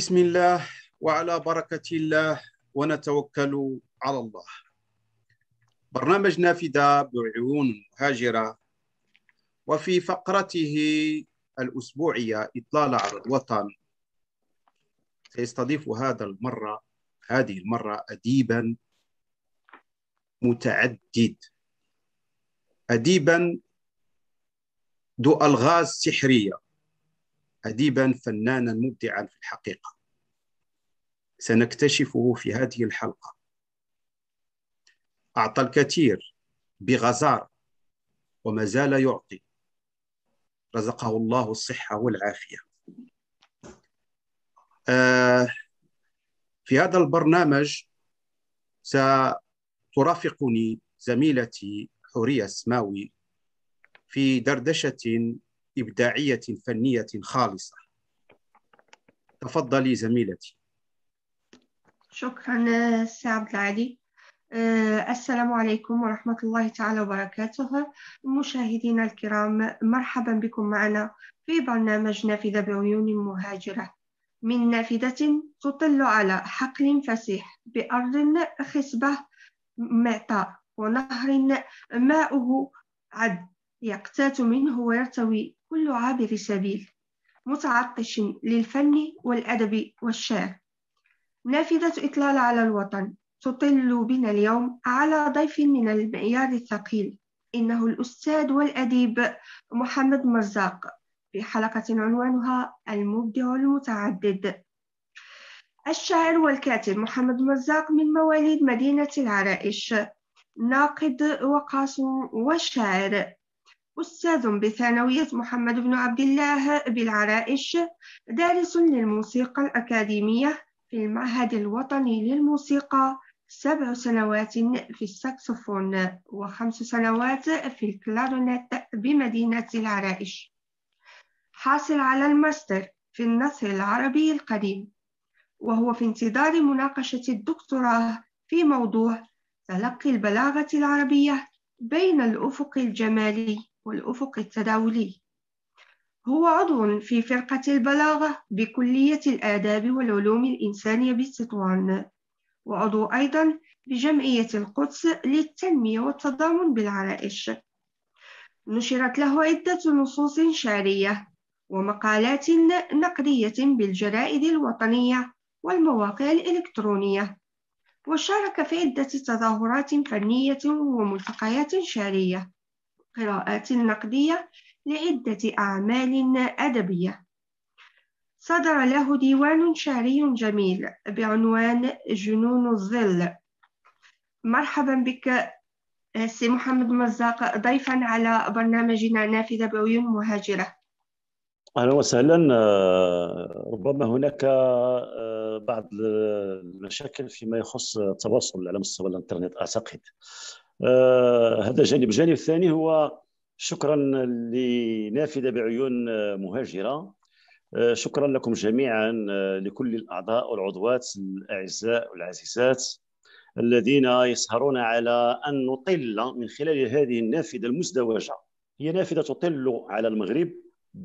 بسم الله وعلى بركة الله ونتوكل على الله برنامج نافذة بعيون مهاجرة وفي فقرته الأسبوعية إطلالة على الوطن سيستضيف هذا المرة هذه المرة أديبا متعدد أديبا ذو ألغاز سحرية أديبا فنانا مبدعا في الحقيقة سنكتشفه في هذه الحلقة أعطى الكثير بغزارة وما زال يعطي رزقه الله الصحة والعافية آه في هذا البرنامج سترافقني زميلتي حورية السماوي في دردشة إبداعية فنية خالصة تفضلي زميلتي شكرا سي عبد العالي أه السلام عليكم ورحمة الله تعالى وبركاته مشاهدينا الكرام مرحبا بكم معنا في برنامج نافذة بعيون مهاجرة من نافذة تطل على حقل فسيح بأرض خصبة معطاء ونهر ماؤه عد يقتات منه ويرتوي كل عابر سبيل متعطش للفن والأدب والشعر نافذة إطلال على الوطن تطل بنا اليوم على ضيف من المعيار الثقيل إنه الأستاذ والأديب محمد مرزاق في حلقة عنوانها المبدع المتعدد الشاعر والكاتب محمد مرزاق من مواليد مدينة العرائش ناقد وقاص وشاعر أستاذ بثانوية محمد بن عبد الله بالعرائش دارس للموسيقى الأكاديمية في المعهد الوطني للموسيقى سبع سنوات في الساكسفون وخمس سنوات في الكلارونيت بمدينة العرائش حاصل على الماستر في النثر العربي القديم وهو في انتظار مناقشة الدكتوراه في موضوع تلقي البلاغة العربية بين الأفق الجمالي والأفق التداولي هو عضو في فرقة البلاغة بكلية الآداب والعلوم الإنسانية بتطوان وعضو أيضا بجمعية القدس للتنمية والتضامن بالعرائش نشرت له عدة نصوص شعرية ومقالات نقدية بالجرائد الوطنية والمواقع الإلكترونية وشارك في عدة تظاهرات فنية وملتقيات شعرية قراءات نقدية لعدة أعمال أدبية صدر له ديوان شعري جميل بعنوان جنون الظل مرحبا بك سي محمد مزاق ضيفا على برنامجنا نافذة بعيون مهاجرة اهلا وسهلا آه، ربما هناك آه، بعض المشاكل فيما يخص التواصل على مستوى الانترنت اعتقد آه، هذا جانب الجانب الثاني هو شكرا لنافذة بعيون آه، مهاجرة آه، شكرا لكم جميعا لكل الأعضاء والعضوات الأعزاء والعزيزات الذين يسهرون على أن نطل من خلال هذه النافذة المزدوجة هي نافذة تطل على المغرب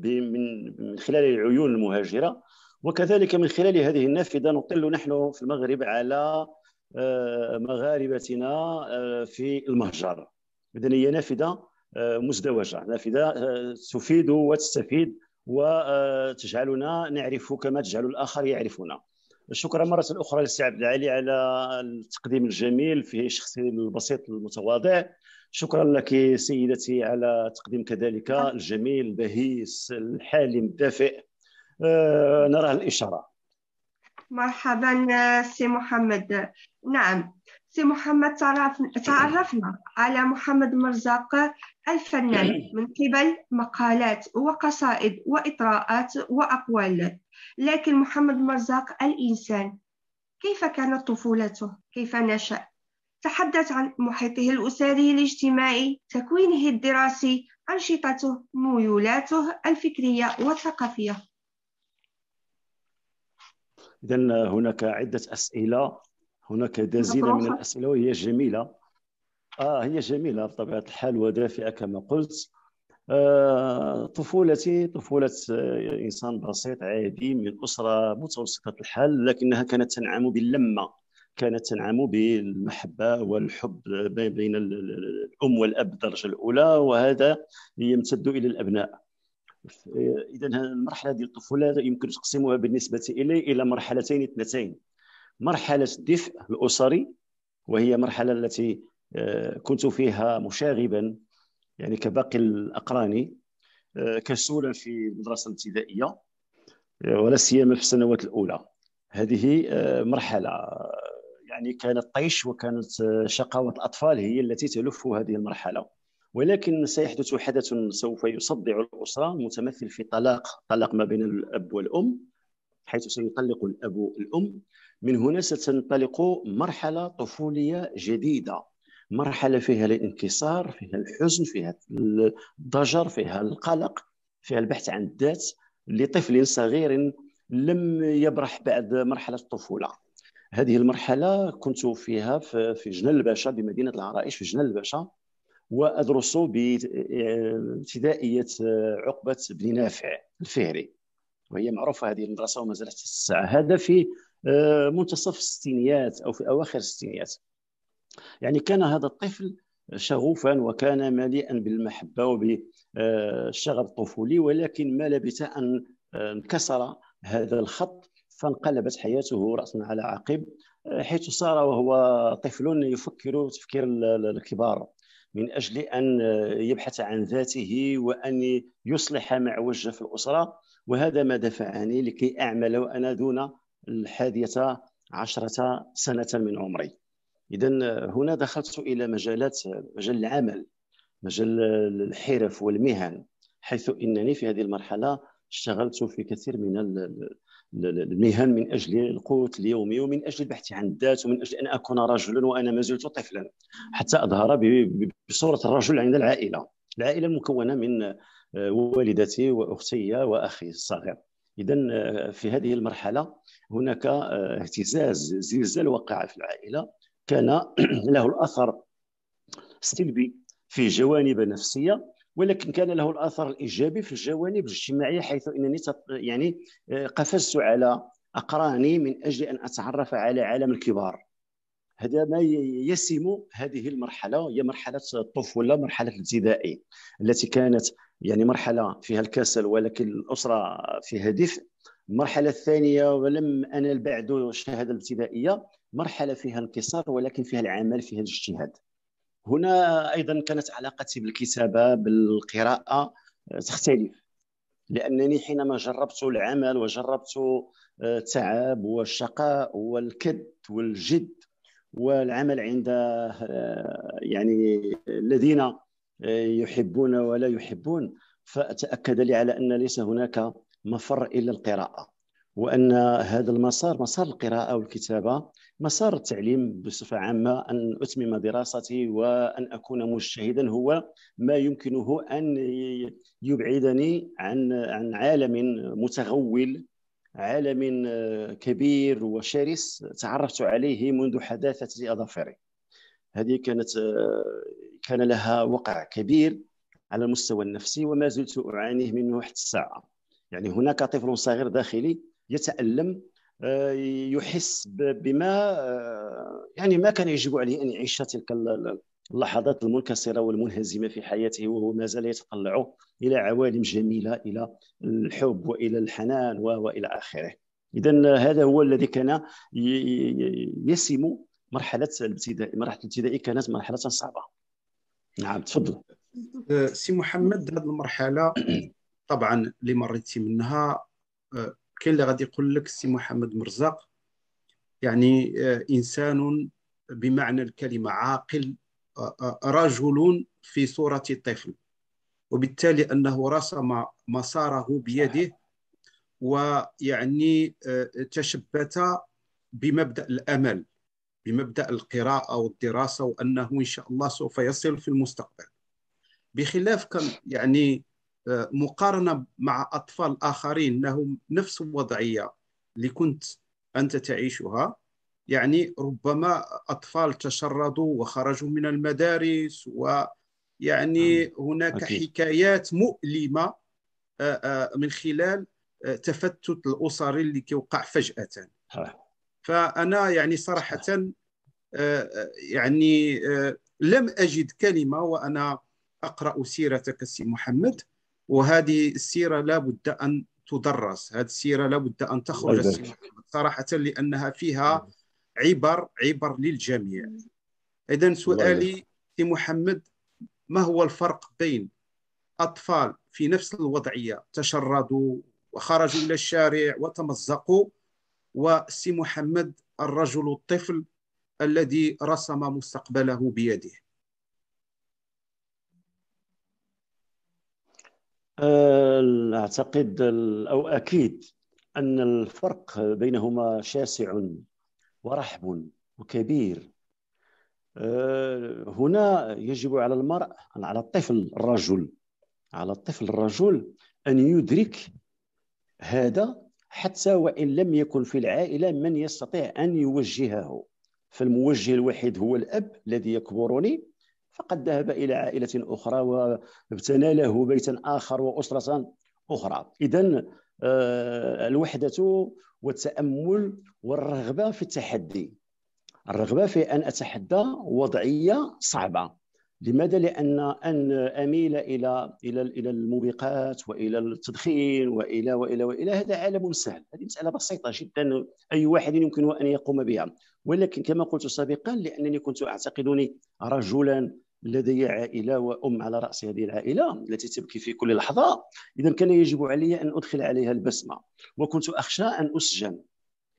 من خلال العيون المهاجرة وكذلك من خلال هذه النافذة نطل نحن في المغرب على آه، مغاربتنا آه، في المهجر اذا هي نافذه آه، مزدوجه نافذه تفيد وتستفيد وتجعلنا نعرف كما تجعل الاخر يعرفنا شكرا مرة أخرى للسي عبد العالي على التقديم الجميل في شخصي البسيط المتواضع شكرا لك سيدتي على تقديم كذلك نعم. الجميل البهيس الحالم الدافئ نراه الإشارة مرحبا سي محمد نعم سي محمد تعرفنا على محمد مرزاق الفنان من قبل مقالات وقصائد وإطراءات وأقوال لكن محمد مرزاق الإنسان كيف كانت طفولته؟ كيف نشأ؟ تحدث عن محيطه الأسري الاجتماعي تكوينه الدراسي أنشطته ميولاته الفكرية والثقافية إذا هناك عدة أسئلة هناك دزينه من الاسئله وهي جميله اه هي جميله بطبيعه الحال ودافئه كما قلت آه طفولتي طفوله آه، انسان بسيط عادي من اسره متوسطه الحال لكنها كانت تنعم باللمه كانت تنعم بالمحبه والحب بين الام والاب الدرجه الاولى وهذا يمتد الى الابناء اذا المرحله ديال الطفوله يمكن تقسمها بالنسبه الي الى مرحلتين اثنتين مرحله الدفء الاسري وهي مرحله التي آه، كنت فيها مشاغبا يعني كباقي الاقران آه، كسولا في المدرسه الابتدائيه آه، ولا سيما في السنوات الاولى هذه مرحله يعني كانت طيش وكانت شقاوه الاطفال هي التي تلف هذه المرحله ولكن سيحدث حدث سوف يصدع الاسره متمثل في طلاق طلاق ما بين الاب والام حيث سينطلق الأب الأم من هنا ستنطلق مرحلة طفولية جديدة مرحلة فيها الانكسار فيها الحزن فيها الضجر فيها القلق فيها البحث عن الذات لطفل صغير لم يبرح بعد مرحلة الطفولة هذه المرحلة كنت فيها في جنة الباشا بمدينة العرائش في جنة الباشا وأدرس بابتدائية عقبة بن نافع الفهري وهي معروفه هذه المدرسه وما حتى الساعه هذا في آه، منتصف الستينيات او في اواخر الستينيات يعني كان هذا الطفل شغوفا وكان مليئا بالمحبه وبالشغف آه، الطفولي ولكن ما لبث ان آه، انكسر هذا الخط فانقلبت حياته راسا على عقب حيث صار وهو طفل يفكر تفكير الكبار من اجل ان آه، يبحث عن ذاته وان يصلح مع وجه في الاسره وهذا ما دفعني لكي اعمل وانا دون الحادية عشرة سنة من عمري إذا آه، هنا دخلت إلى مجالات آه، مجال العمل مجال الحرف والمهن حيث إنني في هذه المرحلة اشتغلت في كثير من المهن من اجل القوت اليومي ومن اجل البحث عن الذات ومن اجل ان اكون رجلا وانا ما زلت طفلا حتى اظهر بصوره الرجل عند العائله العائله المكونه من آه، والدتي واختي واخي الصغير اذا آه، في هذه المرحله هناك آه، اهتزاز زلزال وقع في العائله كان له الاثر سلبي في جوانب نفسيه ولكن كان له الاثر الايجابي في الجوانب الاجتماعيه حيث انني يعني آه، قفزت على اقراني من اجل ان اتعرف على عالم الكبار هذا ما يسم هذه المرحله وهي مرحله الطفوله مرحله الابتدائي التي كانت يعني مرحله فيها الكسل ولكن الاسره فيها دفء المرحله الثانيه ولم انل بعد الشهاده الابتدائيه مرحله فيها انكسار ولكن فيها العمل فيها الاجتهاد هنا ايضا كانت علاقتي بالكتابه بالقراءه تختلف لانني حينما جربت العمل وجربت آه، التعب والشقاء والكد والجد والعمل عند آه، يعني الذين آه، يحبون ولا يحبون فتاكد لي على ان ليس هناك مفر الا القراءه وان هذا المسار مسار القراءه والكتابه مسار التعليم بصفة عامة أن أتمم دراستي وأن أكون مجتهدا هو ما يمكنه أن يبعدني عن عن عالم متغول عالم كبير وشرس تعرفت عليه منذ حداثة أظافري هذه كانت كان لها وقع كبير على المستوى النفسي وما زلت أعانيه منه حتى الساعة يعني هناك طفل صغير داخلي يتألم آه، يحس بما آه، يعني ما كان يجب عليه ان يعيش تلك اللحظات المنكسره والمنهزمه في حياته وهو ما زال يتطلع الى عوالم جميله الى الحب والى الحنان والى اخره. اذا هذا هو الذي كان يسم مرحله الابتدائي، مرحله الابتدائي كانت مرحله صعبه. نعم تفضل. آه، سي محمد هذه المرحله طبعا اللي مريتي منها كاين اللي غادي يقول لك السي محمد مرزاق يعني آه، انسان بمعنى الكلمه عاقل آه، آه، رجل في صوره طفل وبالتالي انه رسم مساره بيده ويعني تشبت بمبدا الامل بمبدا القراءه والدراسه وانه ان شاء الله سوف يصل في المستقبل بخلاف كان يعني مقارنه مع اطفال اخرين لهم نفس الوضعيه اللي كنت انت تعيشها يعني ربما اطفال تشردوا وخرجوا من المدارس ويعني نعم، هناك أكيد. حكايات مؤلمه آه، آه، من خلال آه، تفتت الاسري اللي كيوقع فجاه فانا يعني صراحه يعني لم اجد كلمه وانا اقرا سيرتك سي محمد وهذه السيره لابد ان تدرس هذه السيره لابد ان تخرج صراحه لانها فيها عبر عبر للجميع اذا سؤالي سي محمد ما هو الفرق بين اطفال في نفس الوضعيه تشردوا وخرجوا الى الشارع وتمزقوا وسي محمد الرجل الطفل الذي رسم مستقبله بيده آه، اعتقد او اكيد ان الفرق بينهما شاسع ورحب وكبير آه، هنا يجب على المرء على الطفل الرجل على الطفل الرجل ان يدرك هذا حتى وان لم يكن في العائله من يستطيع ان يوجهه فالموجه الوحيد هو الاب الذي يكبرني فقد ذهب إلى عائلة أخرى وابتنى له بيتا آخر وأسرة أخرى إذا آه، الوحدة والتأمل والرغبة في التحدي الرغبة في أن أتحدى وضعية صعبة لماذا لان ان اميل الى الى الى الموبقات والى التدخين والى والى والى هذا عالم سهل هذه مساله بسيطه جدا اي واحد يمكن ان يقوم بها ولكن كما قلت سابقا لانني كنت اعتقدني رجلا لدي عائله وام على راس هذه العائله التي تبكي في كل لحظه اذا كان يجب علي ان ادخل عليها البسمه وكنت اخشى ان اسجن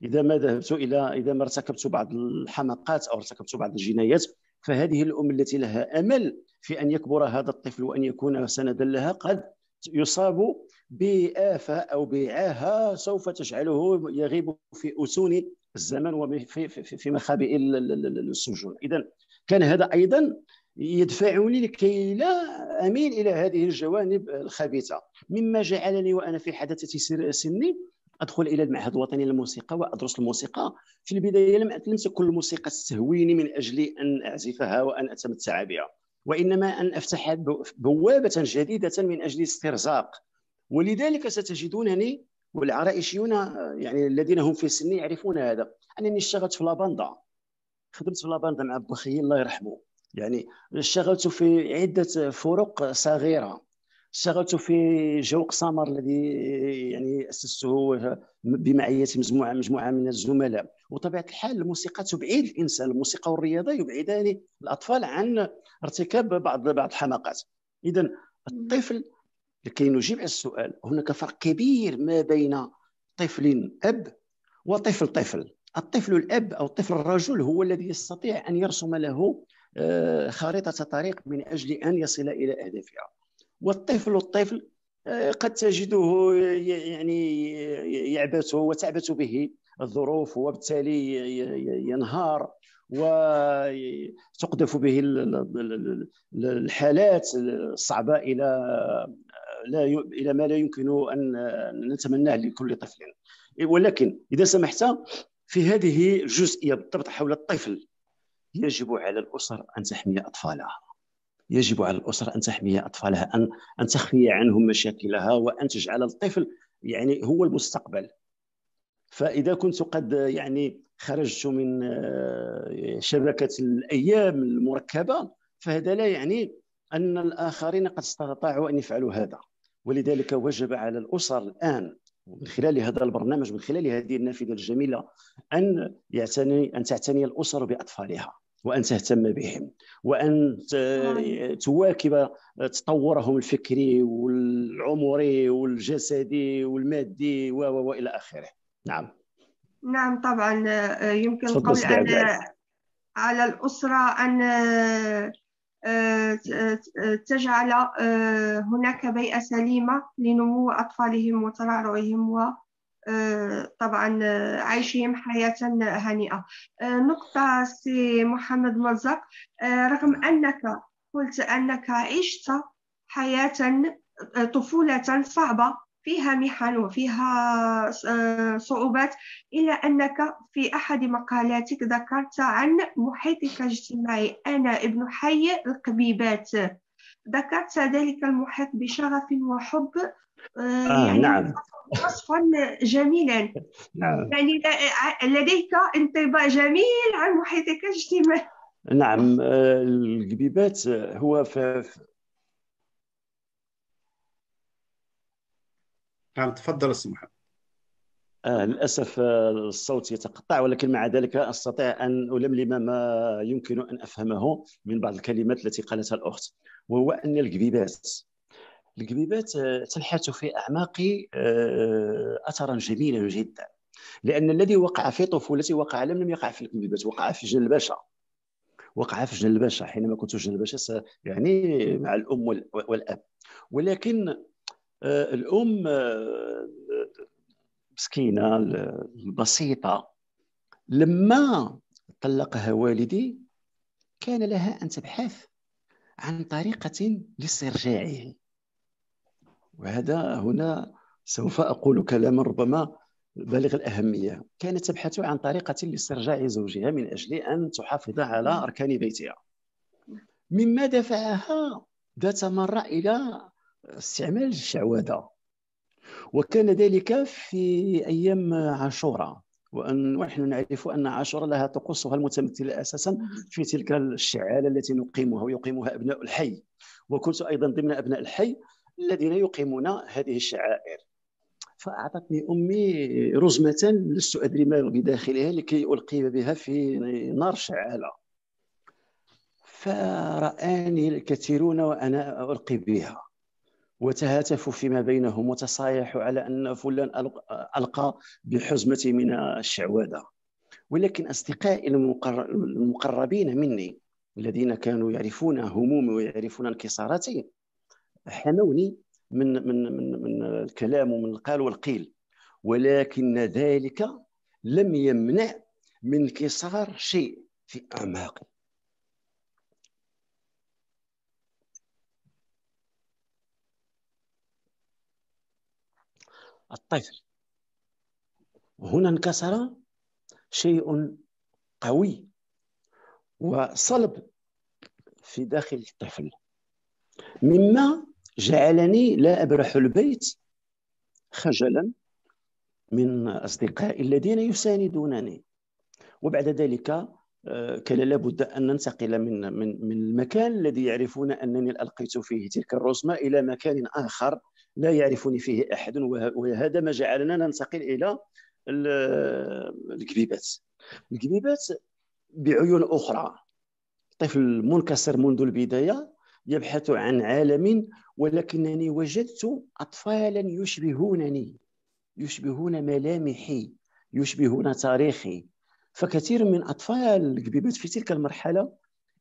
اذا ما ذهبت الى اذا ما ارتكبت بعض الحماقات او ارتكبت بعض الجنايات فهذه الام التي لها امل في ان يكبر هذا الطفل وان يكون سندا لها قد يصاب بآفة أو بعاهة سوف تجعله يغيب في أسون الزمن وفي في, في مخابئ السجون إذا كان هذا أيضا يدفعني لكي لا اميل الى هذه الجوانب الخبيثه مما جعلني وانا في حدثه سني ادخل الى المعهد الوطني للموسيقى وادرس الموسيقى في البدايه لم لم الموسيقى تستهويني من اجل ان اعزفها وان اتمتع بها وانما ان افتح بوابه جديده من اجل استرزاق ولذلك ستجدونني والعرائشيون يعني الذين هم في سني يعرفون هذا انني اشتغلت في لاباندا خدمت في لاباندا مع بخي الله يرحمه يعني اشتغلت في عدة فرق صغيرة اشتغلت في جوق سمر الذي يعني اسسته بمعيه مجموعه مجموعه من الزملاء وطبيعه الحال الموسيقى تبعد الانسان الموسيقى والرياضه يبعدان يعني الاطفال عن ارتكاب بعض بعض الحماقات اذا الطفل لكي نجيب على السؤال هناك فرق كبير ما بين طفل اب وطفل طفل الطفل الاب او الطفل الرجل هو الذي يستطيع ان يرسم له آه، خريطه طريق من اجل ان يصل الى اهدافها والطفل الطفل آه، قد تجده يعني يعبث وتعبث به الظروف وبالتالي ينهار وتقذف به الحالات الصعبه الى لا الى ما لا يمكن ان نتمناه لكل طفل ولكن اذا سمحت في هذه الجزئيه بالضبط حول الطفل يجب على الاسر ان تحمي اطفالها يجب على الاسر ان تحمي اطفالها ان ان تخفي عنهم مشاكلها وان تجعل الطفل يعني هو المستقبل فاذا كنت قد يعني خرجت من آه، شبكه الايام المركبه فهذا لا يعني ان الاخرين قد استطاعوا ان يفعلوا هذا ولذلك وجب على الاسر الان من خلال هذا البرنامج من خلال هذه النافذه الجميله ان يعتني ان تعتني الاسر باطفالها وان تهتم بهم وان تواكب تطورهم الفكري والعمري والجسدي والمادي و والى اخره نعم نعم طبعا آه، يمكن القول ان آه، على الاسره ان آه، تجعل هناك بيئه سليمه لنمو اطفالهم وترعرعهم طبعا عايشين حياة هنيئة نقطة سي محمد مرزق رغم أنك قلت أنك عشت حياة طفولة صعبة فيها محن وفيها صعوبات إلا أنك في أحد مقالاتك ذكرت عن محيطك الاجتماعي أنا ابن حي القبيبات ذكرت ذلك المحيط بشغف وحب آه، آه، يعني نعم وصفا جميلا نعم. يعني آه، لديك انطباع جميل عن محيطك الاجتماعي نعم القبيبات هو في نعم تفضل السمحة آه للأسف الصوت يتقطع ولكن مع ذلك أستطيع أن ألملم ما يمكن أن أفهمه من بعض الكلمات التي قالتها الأخت وهو أن القبيبات القبيبات آه، تنحت في أعماقي آه، أثرا جميلا جدا لأن الذي وقع في طفولتي وقع لم لم يقع في القبيبات وقع في الباشا وقع في الباشا حينما كنت جن الباشا يعني مع الأم والأب ولكن آه، الأم مسكينة البسيطة لما طلقها والدي كان لها أن تبحث عن طريقة لاسترجاعه وهذا هنا سوف أقول كلاما ربما بالغ الأهمية كانت تبحث عن طريقة لاسترجاع زوجها من أجل أن تحافظ على أركان بيتها مما دفعها ذات مرة إلى استعمال الشعوذة وكان ذلك في أيام عاشوراء وأن ونحن نعرف أن عاشوراء لها طقوسها المتمثلة أساسا في تلك الشعالة التي نقيمها ويقيمها أبناء الحي وكنت أيضا ضمن أبناء الحي الذين يقيمون هذه الشعائر فأعطتني أمي رزمة لست أدري ما بداخلها لكي ألقي بها في نار شعالة فرآني الكثيرون وأنا ألقي بها وتهاتفوا فيما بينهم وتصايحوا على أن فلان ألقى بحزمة من الشعوذة ولكن أصدقائي المقربين مني الذين كانوا يعرفون همومي ويعرفون انكساراتي حموني من من من من الكلام ومن القال والقيل ولكن ذلك لم يمنع من انكسار شيء في اعماقي الطفل هنا انكسر شيء قوي وصلب في داخل الطفل مما جعلني لا أبرح البيت خجلا من أصدقائي الذين يساندونني وبعد ذلك آه، كان لابد ان ننتقل من من من المكان الذي يعرفون انني القيت فيه تلك الرسمه الى مكان اخر لا يعرفني فيه احد وهذا ما جعلنا ننتقل الى الكبيبات الكبيبات بعيون اخرى طفل منكسر منذ البدايه يبحث عن عالم ولكنني وجدت أطفالا يشبهونني يشبهون ملامحي يشبهون تاريخي فكثير من أطفال الكبيبات في تلك المرحلة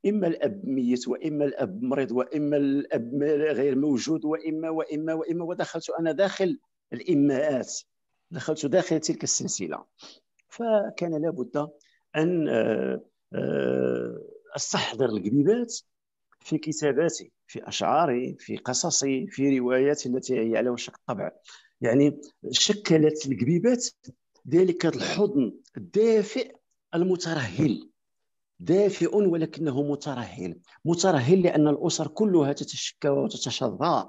إما الأب ميت وإما الأب مريض وإما الأب غير موجود وإما وإما وإما ودخلت أنا داخل الإماءات دخلت داخل تلك السلسلة فكان لابد أن آه، آه، استحضر الكبيبات في كتاباتي في أشعاري في قصصي في رواياتي التي هي على وشك الطبع يعني شكلت الكبيبات ذلك الحضن الدافئ المترهل دافئ ولكنه مترهل مترهل لأن الأسر كلها تتشكى وتتشظى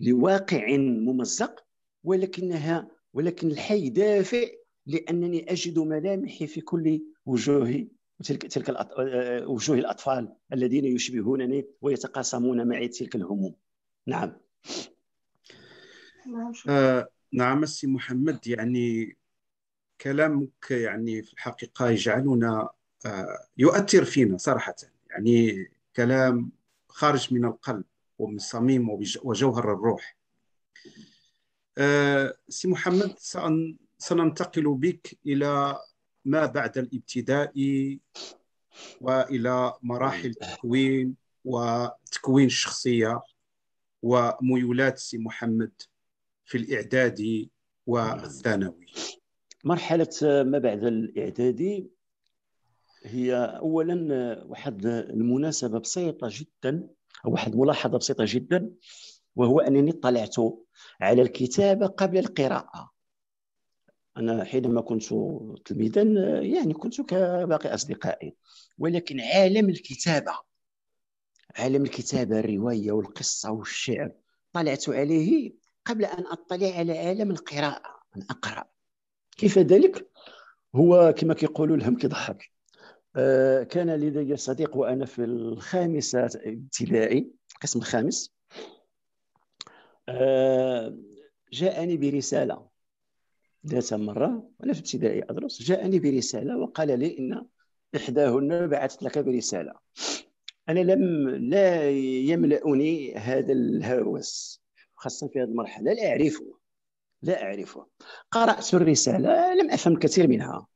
لواقع ممزق ولكنها ولكن الحي دافئ لأنني أجد ملامحي في كل وجوه تلك تلك آه، وجوه الاطفال الذين يشبهونني ويتقاسمون معي تلك الهموم نعم, نعم، آه نعم السي محمد يعني كلامك يعني في الحقيقه يجعلنا آه يؤثر فينا صراحه يعني كلام خارج من القلب ومن صميم وجوهر الروح آه سي محمد سننتقل بك الى ما بعد الابتدائي والى مراحل التكوين إيه. وتكوين الشخصيه وميولات سي محمد في الاعدادي والثانوي مرحله ما بعد الاعدادي هي اولا واحد المناسبه بسيطه جدا او واحد ملاحظه بسيطه جدا وهو انني اطلعت على الكتابه قبل القراءه انا حينما كنت تلميذا يعني كنت كباقي اصدقائي ولكن عالم الكتابه عالم الكتابه الروايه والقصه والشعر طلعت عليه قبل ان اطلع على عالم القراءه ان اقرا كيف ذلك هو كما كيقولوا الهم كيضحك آه، كان لدي صديق وانا في الخامسه ابتدائي القسم الخامس آه، جاءني برساله ذات مرة وأنا في ابتدائي أدرس جاءني برسالة وقال لي إن إحداهن بعثت لك برسالة أنا لم لا يملأني هذا الهوس خاصة في هذه المرحلة لا أعرفه لا أعرفه قرأت الرسالة لم أفهم الكثير منها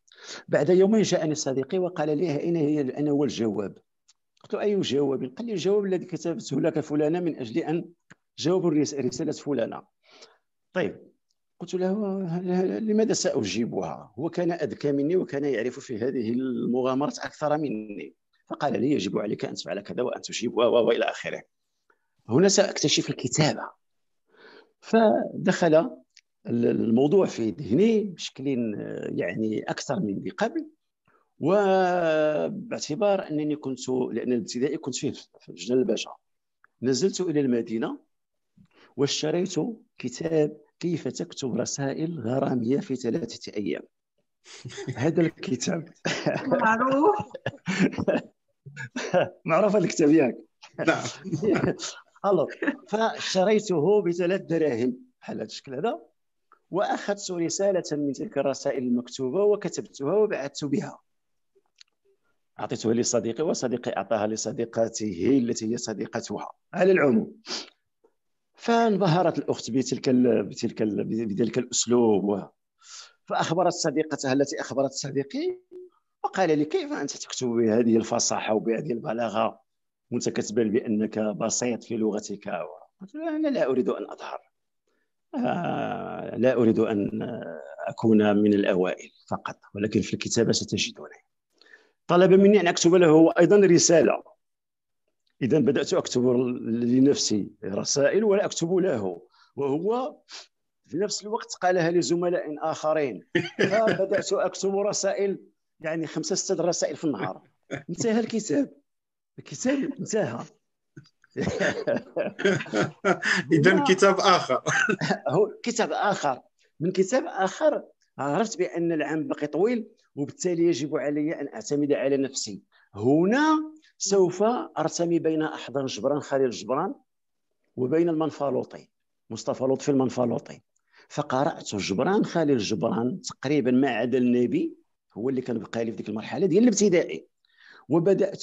بعد يومين جاءني صديقي وقال لي أين هي أنا هو الجواب قلت له أي جواب قال لي الجواب الذي كتبته لك فلانة من أجل أن جاوب رسالة فلانة طيب قلت له لماذا سأجيبها هو كان أذكى مني وكان يعرف في هذه المغامرات أكثر مني فقال لي يجب عليك أن تفعل كذا وأن تجيب وإلى آخره هنا سأكتشف الكتابة فدخل الموضوع في ذهني بشكل يعني أكثر من قبل وباعتبار أنني كنت لأن الابتدائي كنت فيه في جنة الباشا نزلت إلى المدينة واشتريت كتاب كيف تكتب رسائل غرامية في ثلاثة أيام هذا الكتاب معروف معروف الكتاب ياك نعم فشريته بثلاث دراهم بحال هذا الشكل هذا واخذت رساله من تلك الرسائل المكتوبه وكتبتها وبعثت بها اعطيتها لصديقي وصديقي اعطاها لصديقته التي هي صديقتها على العموم فانبهرت الأخت بتلك ال بتلك ال بذلك الأسلوب فأخبرت صديقتها التي أخبرت صديقي وقال لي كيف أنت تكتب بهذه الفصاحة وبهذه البلاغة وأنت كتبان بأنك بسيط في لغتك قلت له أنا لا أريد أن أظهر آه لا أريد أن أكون من الأوائل فقط ولكن في الكتابة ستجدوني طلب مني أن أكتب له أيضا رسالة اذا بدات اكتب لنفسي رسائل ولا اكتب له وهو في نفس الوقت قالها لزملاء اخرين فبدات اكتب رسائل يعني خمسه سته رسائل في النهار انتهى الكتاب الكتاب انتهى اذا كتاب اخر هو كتاب اخر من كتاب اخر عرفت بان العام باقي طويل وبالتالي يجب علي ان اعتمد على نفسي هنا سوف ارتمي بين احضان جبران خليل جبران وبين المنفالوطي مصطفى لطفي المنفالوطي فقرات جبران خليل جبران تقريبا ما عدا النبي هو اللي كان بقى لي في ديك المرحله ديال الابتدائي وبدات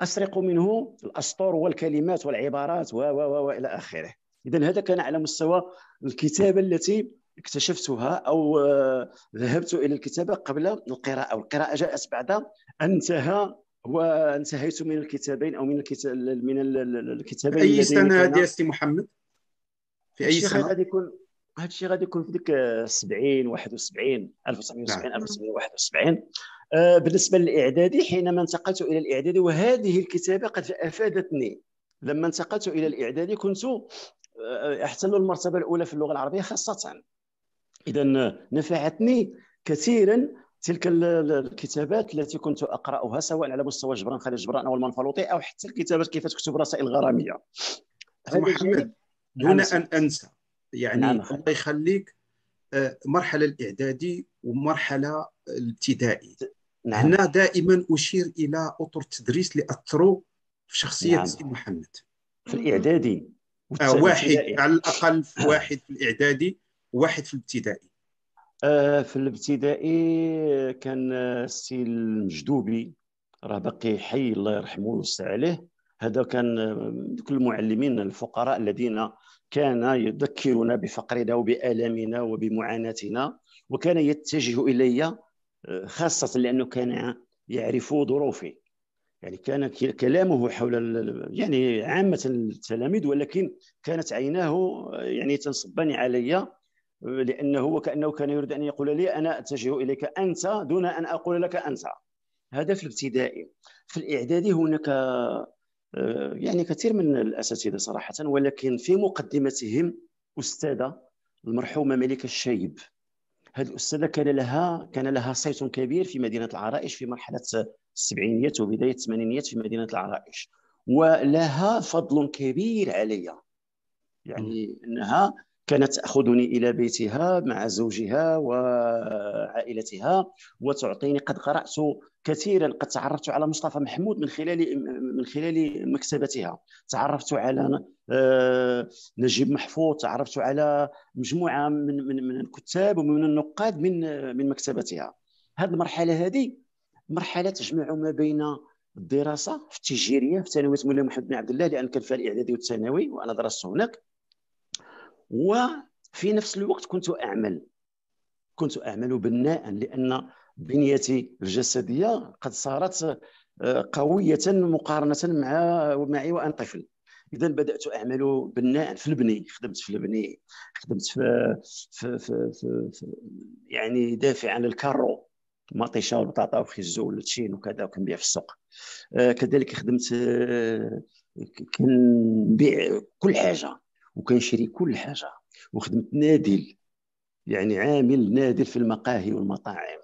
اسرق منه الاسطر والكلمات والعبارات و و و الى اخره اذا هذا كان على مستوى الكتابه التي اكتشفتها او آه، ذهبت الى الكتابه قبل القراءه والقراءه جاءت بعد انتهى وانتهيت من الكتابين او من الكتاب من الكتابين اي سنه هذه سي محمد في اي سنه غادي يكون هذا الشيء غادي يكون في ديك 70 71 1970 1971 بالنسبه للاعدادي حينما انتقلت الى الاعدادي وهذه الكتابه قد افادتني لما انتقلت الى الاعدادي كنت آه، احتل المرتبه الاولى في اللغه العربيه خاصه اذا آه، نفعتني كثيرا تلك الكتابات التي كنت اقراها سواء على مستوى جبران خليل جبران او المنفلوطي او حتى الكتابات كيف تكتب رسائل غراميه محمد دون نعم، ان انسى يعني نعم. نعم. الله يخليك آه، مرحله الاعدادي ومرحله الابتدائي نعم. هنا دائما اشير الى اطر التدريس اللي اثروا في شخصيه نعم. سيد محمد في الاعدادي آه، واحد على الاقل واحد في الاعدادي وواحد في الابتدائي آه، في الابتدائي كان السي المجدوبي راه باقي حي الله يرحمه ويوسع عليه هذا كان آه، كل المعلمين الفقراء الذين كان يذكرنا بفقرنا وبآلامنا وبمعاناتنا وكان يتجه إلي آه، خاصة لأنه كان يعرف ظروفي يعني كان كلامه حول يعني عامة التلاميذ ولكن كانت عيناه يعني تنصبان علي لانه هو كانه كان يريد ان يقول لي انا اتجه اليك انت دون ان اقول لك انت هذا في الابتدائي في الاعدادي هناك آه، يعني كثير من الاساتذه صراحه ولكن في مقدمتهم استاذه المرحومه ملك الشايب هذه الاستاذه كان لها كان لها صيت كبير في مدينه العرائش في مرحله السبعينيات وبدايه الثمانينيات في مدينه العرائش ولها فضل كبير علي يعني انها كانت تأخذني إلى بيتها مع زوجها وعائلتها وتعطيني قد قرأت كثيرا قد تعرفت على مصطفى محمود من خلال من خلال مكتبتها تعرفت على آه، نجيب محفوظ تعرفت على مجموعة من من من الكتاب ومن النقاد من من مكتبتها هذه المرحلة هذه مرحلة تجمع ما بين الدراسة في التجارية في ثانوية مولاي محمد بن عبد الله لأن كان فيها الإعدادي والثانوي وأنا درست هناك وفي نفس الوقت كنت أعمل كنت أعمل بناء لأن بنيتي الجسدية قد صارت آه، قوية مقارنة مع معي وأنا طفل اذا بدات اعمل بناء في البني خدمت في البني خدمت في, في, في, في, في يعني دافع عن الكارو مطيشه والبطاطا وخزو والتشين وكذا وكنبيع في السوق آه، كذلك خدمت آه، كنبيع كل حاجه وكنشري كل حاجه وخدمت نادل يعني عامل نادل في المقاهي والمطاعم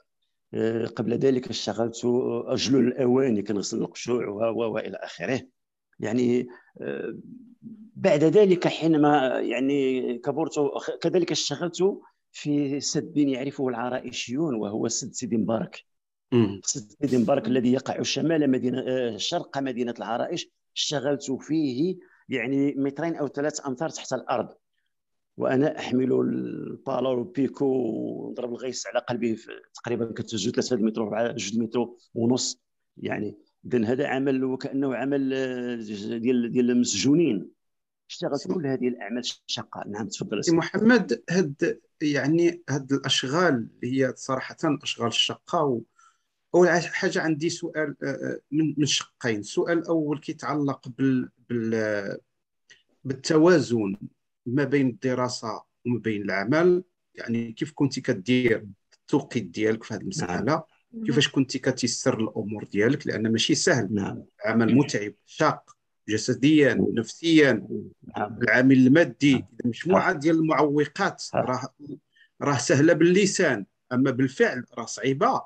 آه، قبل ذلك اشتغلت آه، اجل الاواني كنغسل القشوع والى اخره يعني آه، بعد ذلك حينما يعني كبرت كذلك اشتغلت في سد يعرفه العرائشيون وهو سد سيدي مبارك سد سيدي مبارك الذي يقع شمال مدينه شرق مدينه العرائش اشتغلت فيه يعني مترين او ثلاث امتار تحت الارض وانا احمل البالا والبيكو ونضرب الغيس على قلبي تقريبا جوج ثلاثة متر 4 جوج متر ونص يعني اذا هذا عمل وكانه عمل آه، ديال ديال المسجونين اشتغلت كل هذه الاعمال الشاقه نعم تفضل سي محمد هاد يعني هاد الاشغال هي صراحه اشغال شاقه اول حاجه عندي سؤال آه، آه، من من شقين السؤال الاول كيتعلق بال بالتوازن ما بين الدراسه وما بين العمل يعني كيف كنتي كدير التوقيت ديالك في هذه نعم. المساله نعم. كيفاش كنتي كتيسر الامور ديالك لان ماشي سهل نعم. عمل متعب شاق جسديا نفسيا نعم. العامل المادي مجموعه نعم. نعم. ديال المعوقات راه راه سهله باللسان اما بالفعل راه صعيبه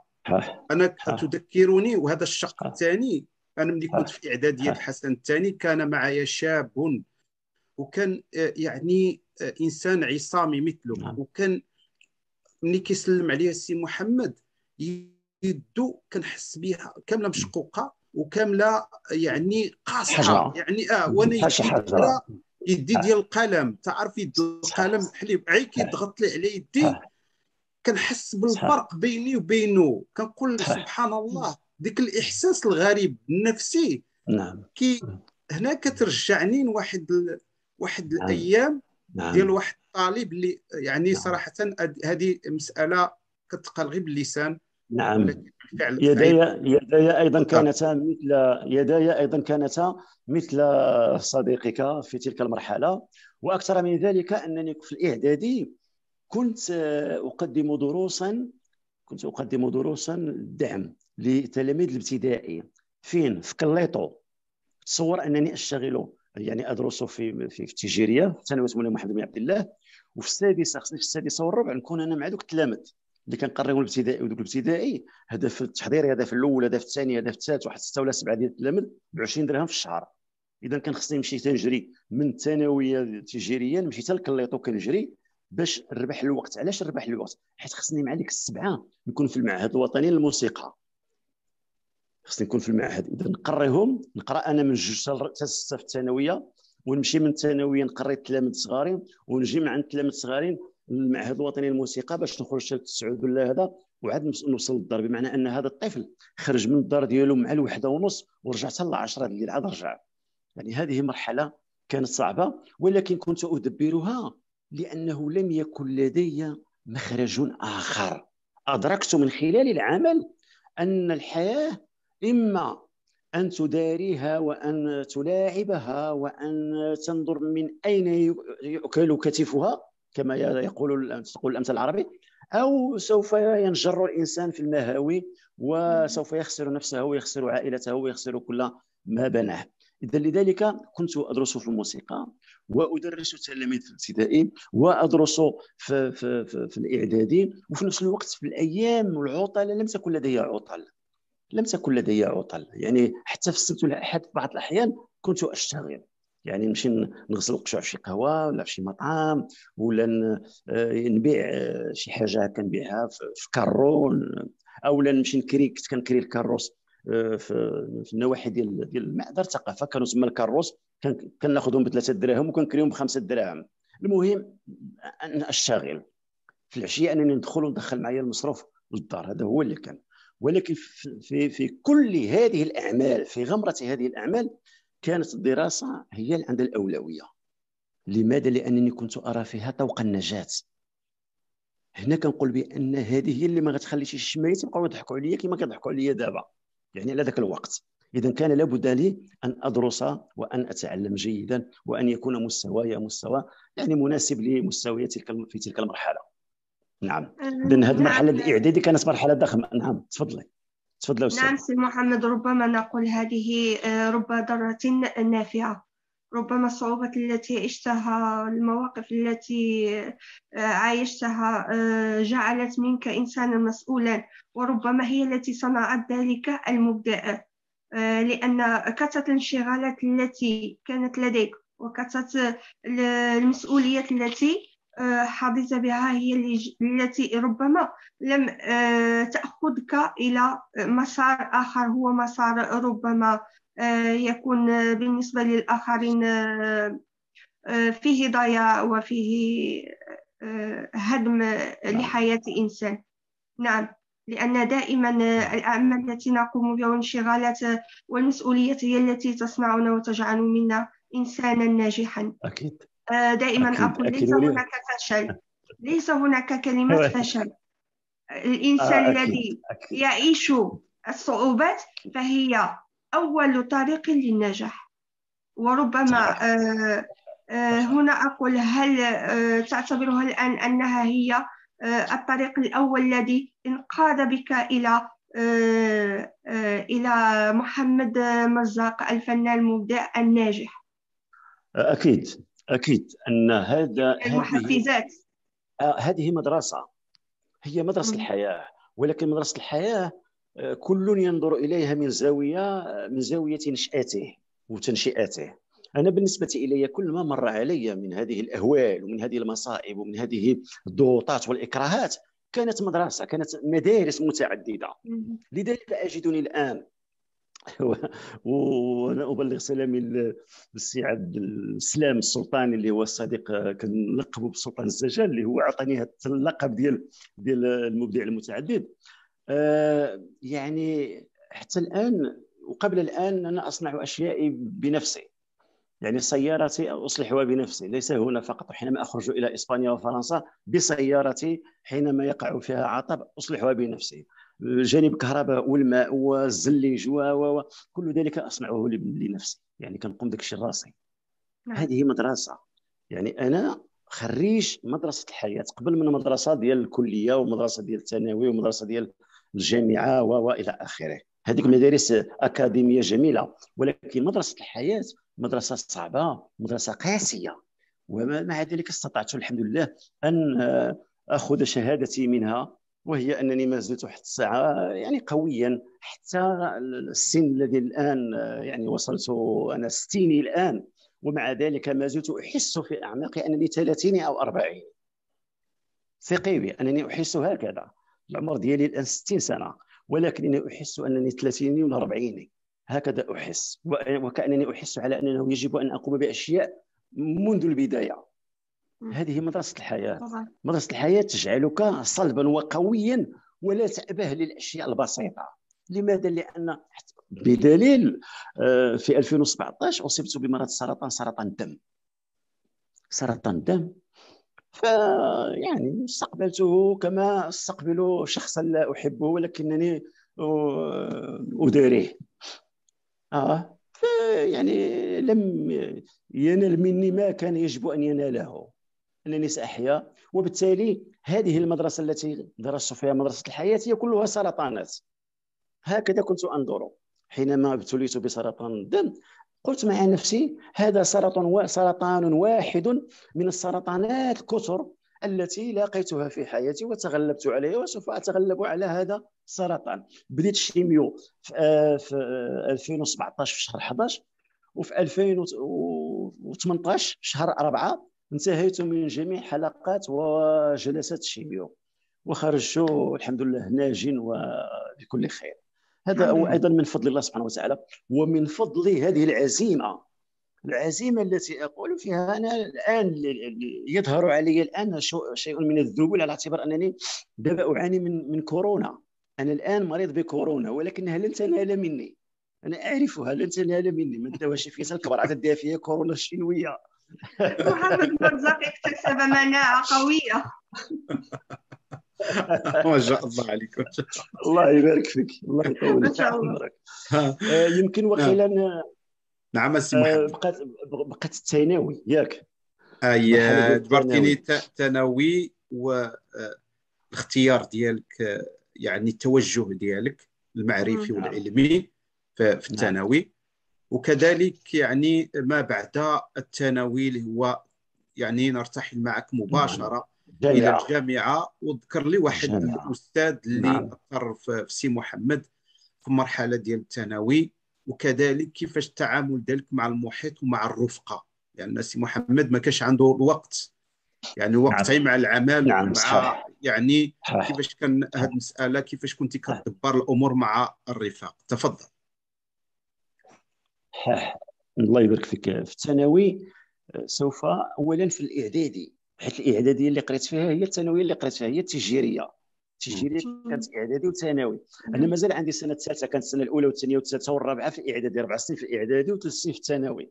انا تذكرني وهذا الشق الثاني انا ملي كنت في الاعداد الحسن الثاني كان معايا شاب وكان آه، يعني آه، انسان عصامي مثله نعم. وكان ملي كيسلم عليا السي محمد يدو كنحس بها كامله مشقوقه وكامله يعني قاصحه يعني اه وانا يدي ديال القلم تعرف يدو القلم حليب عي كيضغط لي على يدي كنحس بالفرق بيني وبينه كنقول سبحان الله ديك الاحساس الغريب النفسي نعم كي هنا كترجعني لواحد ال... واحد نعم. الايام نعم. ديال واحد الطالب اللي يعني نعم. صراحه هذه مساله غير باللسان نعم يدي يداي ايضا نعم. كانتا مثل يداي ايضا كانتا مثل صديقك في تلك المرحله واكثر من ذلك انني في الاعدادي كنت اقدم دروسا كنت اقدم دروسا الدعم لتلاميذ الابتدائي فين في كليطو تصور انني اشتغل يعني ادرس في في التجاريه في ثانويه الملك محمد بن عبد الله وفي السادسه خصني في السادسه والربع نكون انا مع دوك التلامذ اللي كنقريو الابتدائي ودوك الابتدائي هدف هذا هدف الاول هدف الثاني هدف الثالث واحد سته ولا سبعه ديال التلامذ ب 20 درهم في الشهر اذا كان خصني نمشي تنجري من الثانويه التجاريه نمشي حتى لكليطو كنجري باش نربح الوقت علاش نربح الوقت حيت خصني مع ديك السبعه نكون في المعهد الوطني للموسيقى خصني نكون في المعهد اذا نقريهم نقرا انا من جوج حتى سته في الثانويه ونمشي من الثانويه نقري التلاميذ الصغارين ونجي مع التلاميذ الصغارين للمعهد الوطني للموسيقى باش نخرج شركه التسعود ولا هذا وعاد نوصل للدار بمعنى ان هذا الطفل خرج من الدار ديالو مع الوحده ونص ورجع حتى ل 10 الليل عاد رجع يعني هذه مرحله كانت صعبه ولكن كنت ادبرها لانه لم يكن لدي مخرج اخر ادركت من خلال العمل ان الحياه إما أن تداريها وأن تلاعبها وأن تنظر من أين يؤكل كتفها كما يقول تقول الأمثال العربي أو سوف ينجر الإنسان في المهاوي وسوف يخسر نفسه ويخسر عائلته ويخسر كل ما بناه إذا لذلك كنت أدرس في الموسيقى وأدرس التلاميذ الابتدائي وأدرس في, في, في, في الإعدادي وفي نفس الوقت في الأيام والعطل لم تكن لدي عطل لم تكن لدي عطل يعني حتى في السبت والاحد في بعض الاحيان كنت اشتغل يعني نمشي نغسل القشوع في شي قهوه ولا في شي مطعم ولا آه، نبيع آه، شي حاجه كنبيعها في كارون او نمشي نكري كنت كنكري الكاروس آه، في النواحي ديال ديال معذر الثقافه كانوا تما الكاروس كناخذهم بثلاثه دراهم وكنكريهم بخمسه دراهم المهم ان اشتغل في العشيه انني ندخل وندخل معايا المصروف للدار هذا هو اللي كان ولكن في في كل هذه الاعمال في غمره هذه الاعمال كانت الدراسه هي اللي عندها الاولويه لماذا لانني كنت ارى فيها طوق النجاه هنا كنقول بان هذه هي اللي ما غتخليش الشمايات يبقاو يضحكوا عليا كما كيضحكوا عليا دابا يعني على ذاك الوقت اذا كان لابد لي ان ادرس وان اتعلم جيدا وان يكون مستواي مستوى يعني مناسب لمستوياتي في تلك المرحله نعم آه، لان هذه المرحله نعم. الاعدادي كانت مرحله ضخمه نعم تفضلي تفضلي استاذ نعم سي محمد ربما نقول هذه آه، رب ضره نافعه ربما الصعوبات التي عشتها المواقف التي آه، عايشتها جعلت منك إنسانا مسؤولا وربما هي التي صنعت ذلك المبدأ لأن كثرة الانشغالات التي كانت لديك وكثرة المسؤوليات التي حظيت بها هي التي ربما لم آه، تأخذك إلى مسار آخر هو مسار ربما آه، يكون بالنسبة للآخرين آه، فيه ضياع وفيه هدم نعم. لحياة إنسان نعم لأن دائما الأعمال التي نقوم بها والانشغالات والمسؤوليات هي التي تصنعنا وتجعل منا إنسانا ناجحا أكيد آه، دائما أقول ليس هناك فشل ليس هناك كلمة فشل آه، الإنسان الذي يعيش الصعوبات فهي أول طريق للنجاح وربما آه، هنا أقول هل تعتبرها الآن أنها هي الطريق الأول الذي انقاد بك إلى إلى محمد مرزاق الفنان المبدع الناجح أكيد اكيد ان هذا المحفزات يعني هذه آه، مدرسه هي مدرسه الحياه ولكن مدرسه الحياه آه، كل ينظر اليها من زاويه آه، من زاويه نشاته وتنشئته انا بالنسبه الي كل ما مر علي من هذه الاهوال ومن هذه المصائب ومن هذه الضغوطات والاكراهات كانت مدرسه كانت مدارس متعدده لذلك اجدني الان وانا ابلغ سلامي للسي عبد السلام السلطاني اللي هو الصديق كنلقبه بسلطان الزجال اللي هو عطاني هذا اللقب ديال ديال المبدع المتعدد آه يعني حتى الان وقبل الان انا اصنع اشيائي بنفسي يعني سيارتي اصلحها بنفسي ليس هنا فقط حينما اخرج الى اسبانيا وفرنسا بسيارتي حينما يقع فيها عطب اصلحها بنفسي جانب الكهرباء والماء والزليج كل ذلك اصنعه لنفسي يعني كنقوم داك الشيء راسي نعم. هذه مدرسه يعني انا خريج مدرسه الحياه قبل من مدرسه ديال الكليه ومدرسه ديال الثانوي ومدرسه ديال الجامعه و والى اخره هذيك نعم. مدارس اكاديميه جميله ولكن مدرسه الحياه مدرسه صعبه مدرسه قاسيه ومع ذلك استطعت الحمد لله ان آه، اخذ شهادتي منها وهي انني ما زلت حتى الساعه يعني قويا حتى السن الذي الان يعني وصلت انا 60 الان ومع ذلك ما زلت احس في اعماقي انني 30 او 40 ثقي بي انني احس هكذا العمر ديالي الان 60 سنه ولكنني احس انني 30 ولا 40 هكذا احس وكانني احس على انه يجب ان اقوم باشياء منذ البدايه هذه هي مدرسه الحياه مدرسه الحياه تجعلك صلبا وقويا ولا تأبه للاشياء البسيطه لماذا لان بدليل آه، في 2017 اصبت بمرض السرطان سرطان الدم سرطان الدم فيعني استقبلته كما استقبل شخصا لا احبه ولكنني اداريه اه يعني لم ينل مني ما كان يجب ان يناله انني ساحيا وبالتالي هذه المدرسه التي درست فيها مدرسه الحياه هي كلها سرطانات هكذا كنت انظر حينما ابتليت بسرطان الدم قلت مع نفسي هذا سرطان سرطان واحد من السرطانات الكثر التي لاقيتها في حياتي وتغلبت عليها وسوف اتغلب على هذا السرطان بديت الشيميو في 2017 آه، آه، في شهر 11 وفي 2018 شهر 4 انتهيت من جميع حلقات وجلسات الشيميو وخرجت الحمد لله ناجين وبكل خير هذا هو ايضا من فضل الله سبحانه وتعالى ومن فضل هذه العزيمه العزيمه التي اقول فيها انا الان يظهر علي الان شيء من الذبول على اعتبار انني دابا اعاني من من كورونا انا الان مريض بكورونا ولكنها لن تنال مني انا اعرفها لن تنال مني ما داوهاش فيها الكبر عاد فيها كورونا الشينويه محمد مرزاق اكتسب مناعة قوية ما شاء الله عليك الله يبارك فيك الله يطول عمرك آه، يمكن وقيلا نعم, نعم، السي آه، محمد بقات بقات الثانوي ياك اي دبرتيني آه، الثانوي والاختيار ديالك يعني التوجه ديالك المعرفي والعلمي في نعم. الثانوي وكذلك يعني ما بعد الثانوي اللي هو يعني نرتحل معك مباشره جميعة. الى الجامعه وذكر لي واحد جميعة. الاستاذ اللي نعم. اثر في سي محمد في المرحله ديال الثانوي وكذلك كيفاش التعامل ديالك مع المحيط ومع الرفقه لان يعني سي محمد ما كانش عنده الوقت يعني وقت نعم. مع العمل نعم مع صحيح. يعني كيفاش كان هذه المساله كيفاش كنت كتدبر الامور مع الرفاق تفضل الله يبارك فيك في الثانوي آه، سوف اولا في الاعدادي حيت الاعداديه اللي قريت فيها هي الثانويه اللي قريت فيها هي التجيريه التجيريه كانت اعدادي وثانوي انا مازال عندي السنه الثالثه كانت السنه الاولى والثانيه والثالثه والرابعه في الاعدادي اربع سنين في الاعدادي وثلاث سنين في الثانوي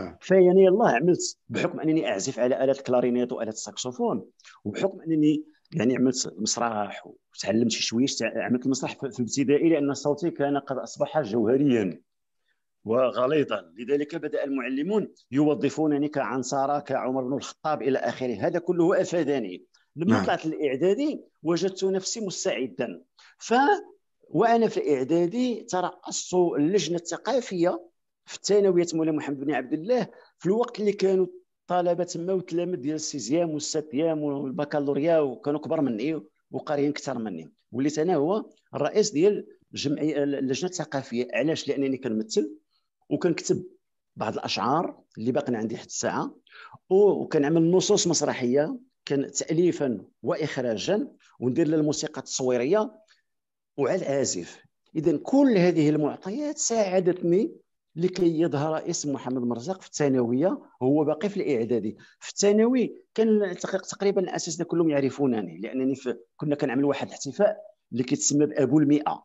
آه. فيعني يعني يلاه عملت بحكم انني اعزف على الات كلارينيت والات الساكسوفون وبحكم انني يعني عملت مسرح وتعلمت شي شويه عملت المسرح في الابتدائي لان صوتي كان قد اصبح جوهريا وغليظا لذلك بدأ المعلمون يوظفونني كعنصرة كعمر بن الخطاب إلى آخره هذا كله أفادني لما نعم. طلعت الإعدادي وجدت نفسي مستعدا ف وأنا في الإعدادي ترأست اللجنة الثقافية في الثانوية مولاي محمد بن عبد الله في الوقت اللي كانوا الطلبه تما والتلامذه ديال السيزيام والسابيام والبكالوريا وكانوا كبر مني وقاريين اكثر مني وليت انا هو الرئيس ديال جمعيه اللجنه الثقافيه علاش لانني كنمثل وكنكتب بعض الاشعار اللي باقين عندي حتى الساعه وكنعمل نصوص مسرحيه كان تاليفا واخراجا وندير للموسيقى التصويريه وعلى العازف اذا كل هذه المعطيات ساعدتني لكي يظهر اسم محمد مرزاق في الثانويه هو باقي في الاعدادي في الثانوي كان تقريبا الاساتذه كلهم يعرفونني لانني كنا كنعمل واحد الاحتفاء اللي كيتسمى بابو المئه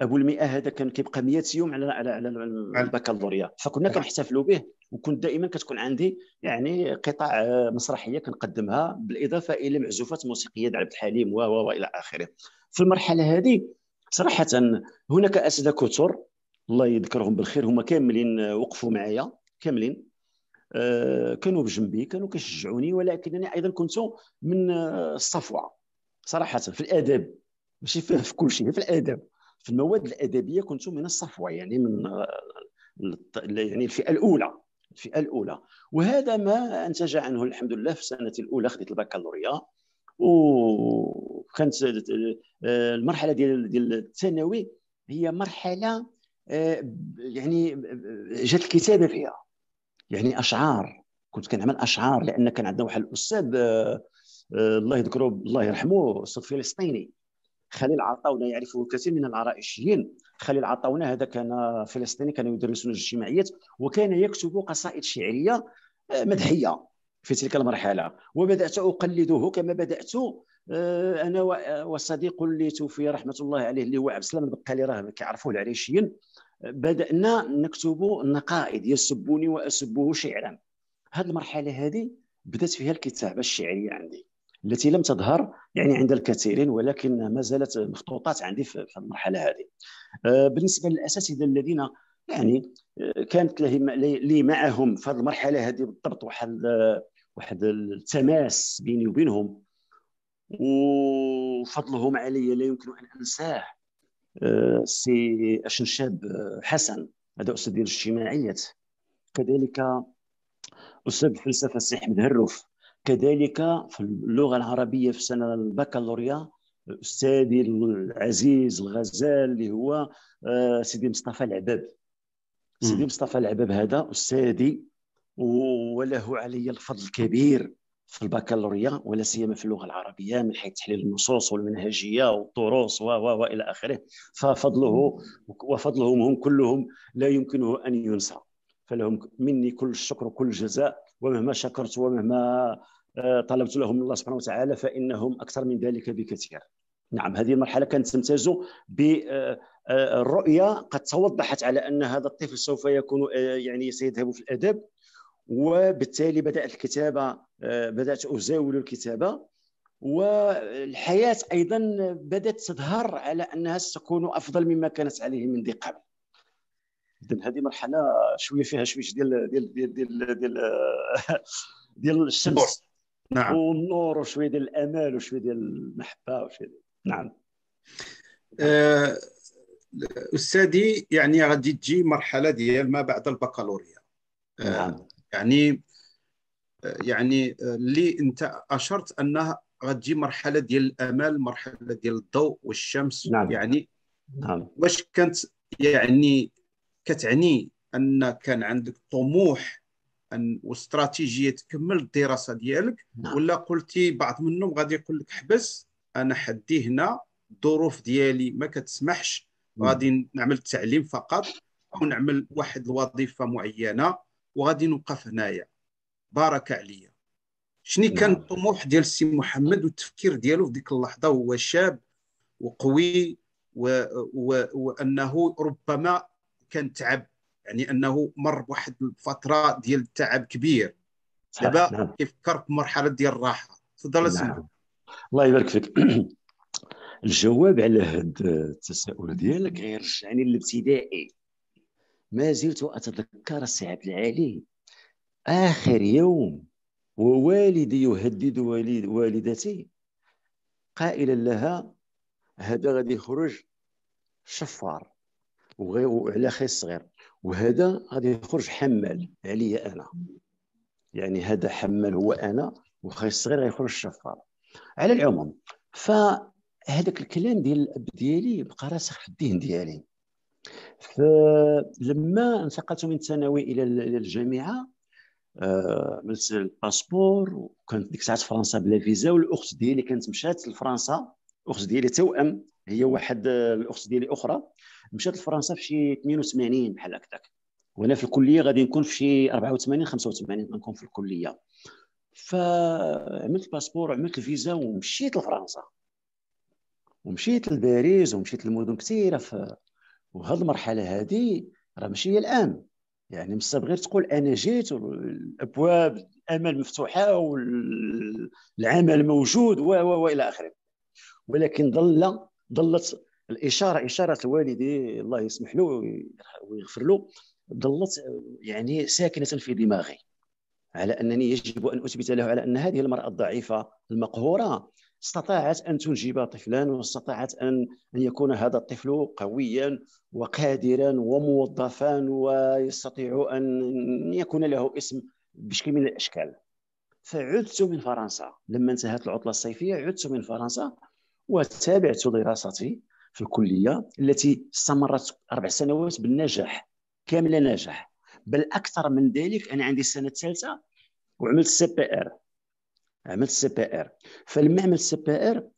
ابو المئه هذا كان كيبقى 100 يوم على على على البكالوريا فكنا كنحتفلوا به وكنت دائما كتكون عندي يعني قطع آه، مسرحيه كنقدمها بالاضافه الى معزوفات موسيقيه ديال عبد الحليم و والى اخره في المرحله هذه صراحه هناك اساتذه كثر الله يذكرهم بالخير هما كاملين آه، وقفوا معايا كاملين آه، كانوا بجنبي كانوا كيشجعوني ولكنني ايضا كنت من الصفوه صراحه في الاداب ماشي في كل شيء في الاداب في المواد الادبيه كنت من الصفوه يعني من يعني الفئه الاولى الفئه الاولى وهذا ما انتج عنه الحمد لله في السنه الاولى خديت البكالوريا وكانت آه، المرحله ديال ديال الثانوي هي مرحله آه، يعني آه، جات الكتابه فيها يعني اشعار كنت كنعمل اشعار لان كان عندنا واحد الاستاذ الله يذكره الله يرحمه استاذ فلسطيني خليل عطاونا يعرفه الكثير من العرائشيين خليل عطاونا هذا كان فلسطيني كان يدرس الاجتماعيات وكان يكتب قصائد شعريه آه، مدحيه في تلك المرحله وبدات اقلده كما بدات آه، انا آه، وصديق اللي توفي رحمه الله عليه اللي هو عبد السلام البقالي راه كيعرفوه العريشيين بدانا نكتب نقائد يسبني واسبه شعرا هذه المرحله هذه بدات فيها الكتابه الشعريه عندي التي لم تظهر يعني عند الكثيرين ولكن ما زالت مخطوطات عندي في المرحله هذه آه، بالنسبه للاساتذه الذين يعني آه، كانت لي معهم في هذه المرحله هذه بالضبط واحد آه، واحد التماس بيني وبينهم وفضلهم علي لا يمكن ان انساه سي الشنشاب حسن هذا استاذ ديال الاجتماعيات كذلك استاذ الفلسفه السي احمد هروف كذلك في اللغه العربيه في سنه البكالوريا استاذي العزيز الغزال اللي هو آه، سيدي مصطفى العباب سيدي مصطفى العباب هذا استاذي وله علي الفضل الكبير في البكالوريا ولا سيما في اللغه العربيه من حيث تحليل النصوص والمنهجيه والدروس و و والى اخره ففضله وفضلهم هم كلهم لا يمكنه ان ينسى فلهم مني كل الشكر وكل الجزاء ومهما شكرت ومهما آه، طلبت لهم الله سبحانه وتعالى فانهم اكثر من ذلك بكثير نعم هذه المرحله كانت تمتاز بالرؤيه آه، آه، قد توضحت على ان هذا الطفل سوف يكون يعني سيذهب في الادب وبالتالي بدات الكتابه بدات ازاول الكتابه والحياه ايضا بدات تظهر على انها ستكون افضل مما كانت عليه من ذي قبل هذه مرحله شويه فيها شويه ديال ديال ديال ديال, ديال, ديال الشمس نعم والنور وشويه ديال الامل وشويه ديال المحبه وشويه نعم آه، استاذي يعني غادي تجي مرحله ديال ما بعد البكالوريا آه، نعم. يعني آه، يعني آه، اللي انت اشرت انها غتجي مرحله ديال الامل مرحله ديال الضوء والشمس نعم. يعني نعم. واش كانت يعني كتعني ان كان عندك طموح ان واستراتيجيه تكمل الدراسه ديالك نعم. ولا قلتي بعض منهم غادي يقول لك حبس انا حدي هنا الظروف ديالي ما كتسمحش غادي نعمل التعليم فقط او نعمل واحد الوظيفه معينه وغادي نوقف هنايا بارك عليا شنو كان الطموح نعم. ديال السي محمد والتفكير ديالو في ديك اللحظه وهو شاب وقوي و... و... وانه ربما كان تعب يعني انه مر بواحد الفتره ديال التعب كبير دابا نعم. كيفكر مرحله ديال الراحه تفضل نعم. اسمع نعم. الله يبارك فيك الجواب على هذا التساؤل ديالك غيرجعني للابتدائي ما زلت اتذكر السي عبد العالي اخر يوم ووالدي يهدد والد والدتي قائلا لها هذا غادي يخرج شفار وعلى خي الصغير وهذا غادي يخرج حمال عليا انا يعني هذا حمال هو انا وخا الصغير غيخرج الشفار على العموم فهذاك الكلام ديال الاب ديالي بقى راسخ في الذهن ديالي فلما انتقلت من الثانوي الى الجامعه عملت آه، الباسبور وكانت ديك الساعه فرنسا بلا فيزا والاخت ديالي كانت مشات لفرنسا الاخت ديالي توأم هي واحد آه، الاخت ديالي اخرى مشات لفرنسا في شي 82 بحال هكذاك وانا في الكليه غادي نكون في شي 84 85 غنكون في الكليه فعملت الباسبور وعملت الفيزا ومشيت لفرنسا ومشيت لباريس ومشيت لمدن كثيره في وهاد المرحله هذه راه ماشي هي الان يعني مصاب غير تقول انا جيت الابواب الامل مفتوحه والعمل موجود و و والى اخره ولكن ظل ضل ظلت الاشاره اشاره والدي الله يسمح له ويغفر له ظلت يعني ساكنه في دماغي على انني يجب ان اثبت له على ان هذه المراه الضعيفه المقهوره استطاعت ان تنجب طفلا واستطاعت ان ان يكون هذا الطفل قويا وقادرا وموظفا ويستطيع ان يكون له اسم بشكل من الاشكال فعدت من فرنسا لما انتهت العطله الصيفيه عدت من فرنسا وتابعت دراستي في الكليه التي استمرت اربع سنوات بالنجاح كامله نجاح بل اكثر من ذلك انا عندي السنه الثالثه وعملت سي بي ار عملت سي بي ار فلما عملت سي بي ار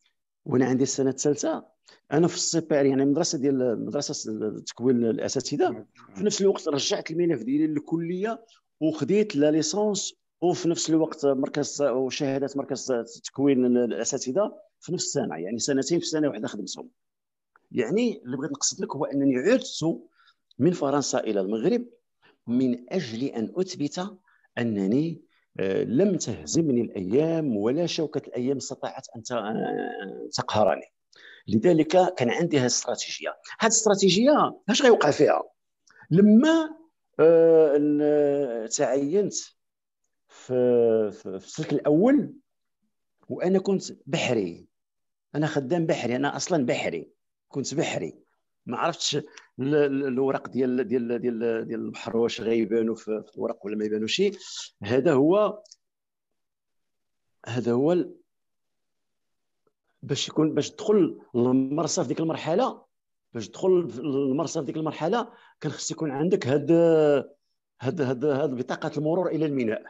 وانا عندي السنه الثالثه انا في السي بي ار يعني المدرسه ديال مدرسه تكوين الاساتذه في نفس الوقت رجعت الملف ديالي للكليه وخديت لا ليسونس وفي نفس الوقت مركز وشهاده مركز تكوين الاساتذه في نفس السنه يعني سنتين في سنه واحده خدمتهم يعني اللي بغيت نقصد لك هو انني عدت من فرنسا الى المغرب من اجل ان اثبت انني آه، لم تهزمني الايام ولا شوكه الايام استطاعت ان تقهرني لذلك كان عندي هذه الاستراتيجيه هذه الاستراتيجيه اش غيوقع فيها لما آه، تعينت في, في السلك الاول وانا كنت بحري انا خدام بحري انا اصلا بحري كنت بحري ما عرفتش الورق ديال ديال ديال ديال البحر واش غيبانوا في الورق ولا ما يبانوش هذا هو هذا هو باش يكون باش تدخل للمرسى في ديك المرحله باش تدخل للمرسى في ديك المرحله كان خص يكون عندك هاد هاد هاد, هاد بطاقه المرور الى الميناء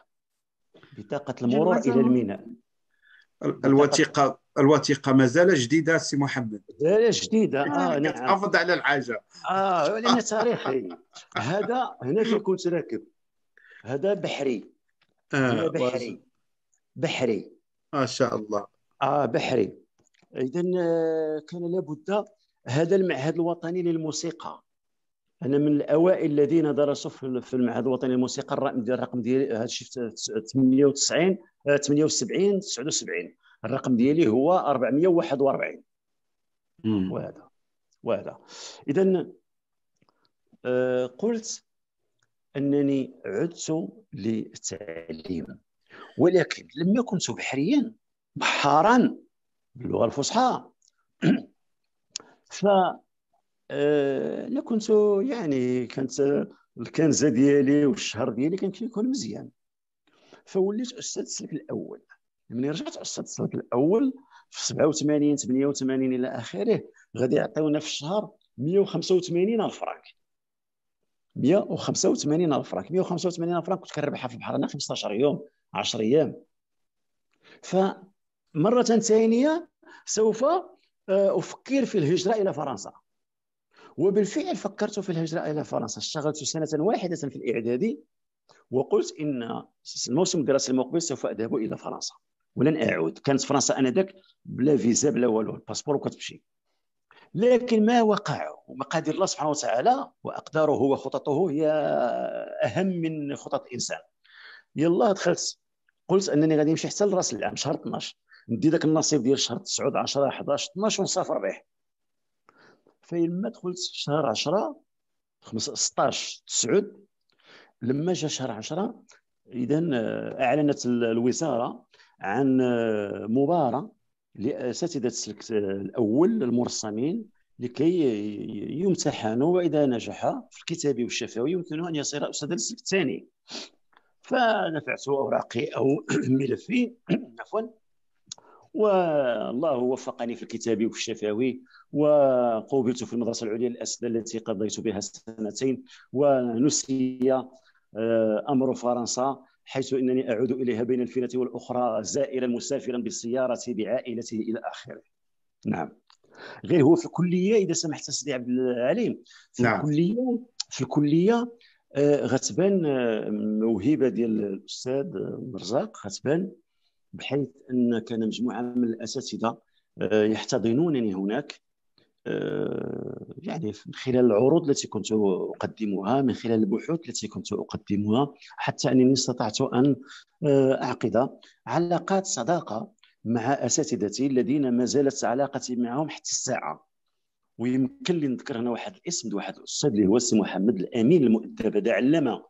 بطاقه المرور الى الميناء الوثيقه الوثيقه مازال جديده سي محمد مازال جديده اه يعني نعم تحافظ على الحاجه اه لان تاريخي هذا هنا فين كنت راكب هذا بحري آه بحري بحري ما آه شاء الله اه بحري اذا آه، كان لابد هذا المعهد الوطني للموسيقى انا من الاوائل الذين درسوا في المعهد الوطني للموسيقى الرقم ديال الرقم ديال هذا شفت 98 78 79 الرقم ديالي هو 441 وهذا وهذا اذا آه، قلت انني عدت للتعليم ولكن لما كنت بحريا بحارا باللغه الفصحى ف آه، انا كنت يعني كانت الكنزه ديالي والشهر ديالي كان كيكون مزيان فوليت استاذ السلك الاول ملي رجعت استاذ السلك الاول في 87 88 الى اخره غادي يعطيونا في الشهر 185 الف فرانك 185 الف فرانك 185 الف فرانك كنت كنربحها في البحر 15 يوم 10 ايام فمره ثانيه سوف آه، افكر في الهجره الى فرنسا وبالفعل فكرت في الهجره الى فرنسا اشتغلت سنه واحده في الاعدادي وقلت ان الموسم الدراسي المقبل سوف اذهب الى فرنسا ولن اعود كانت فرنسا انذاك بلا فيزا بلا والو الباسبور وكتمشي لكن ما وقع مقادير الله سبحانه وتعالى واقداره وخططه هي اهم من خطط الانسان يلا دخلت قلت انني غادي نمشي حتى لراس العام شهر 12 ندي ذاك النصيب ديال شهر 9 10 11 12 ونسافر به فلما دخلت في شهر 10 16 9 لما جاء شهر 10 اذا آه، اعلنت الوزاره عن آه، مباراه لاساتذه السلك آه، الاول المرسمين لكي يمتحنوا واذا نجح في الكتابي والشفوي يمكنه ان يصير استاذ السلك الثاني فنفعت اوراقي او ملفي عفوا والله وفقني في الكتابي وفي الشفوي وقوبلت في المدرسه العليا الاسد التي قضيت بها سنتين ونسي آه، امر فرنسا حيث انني اعود اليها بين الفينه والاخرى زائرا مسافرا بالسياره بعائلته الى اخره. نعم. غير هو في الكليه اذا سمحت سيدي عبد العليم في نعم. الكليه في الكليه آه، غتبان آه، موهبه ديال الاستاذ مرزاق غتبان بحيث ان كان مجموعه من الاساتذه يحتضنونني هناك آه، يعني من خلال العروض التي كنت اقدمها من خلال البحوث التي كنت اقدمها حتى انني استطعت ان آه، اعقد علاقات صداقه مع اساتذتي الذين ما زالت علاقتي معهم حتى الساعه ويمكن لي نذكر هنا واحد الاسم واحد الاستاذ اللي هو السي محمد الامين المؤدب هذا علامه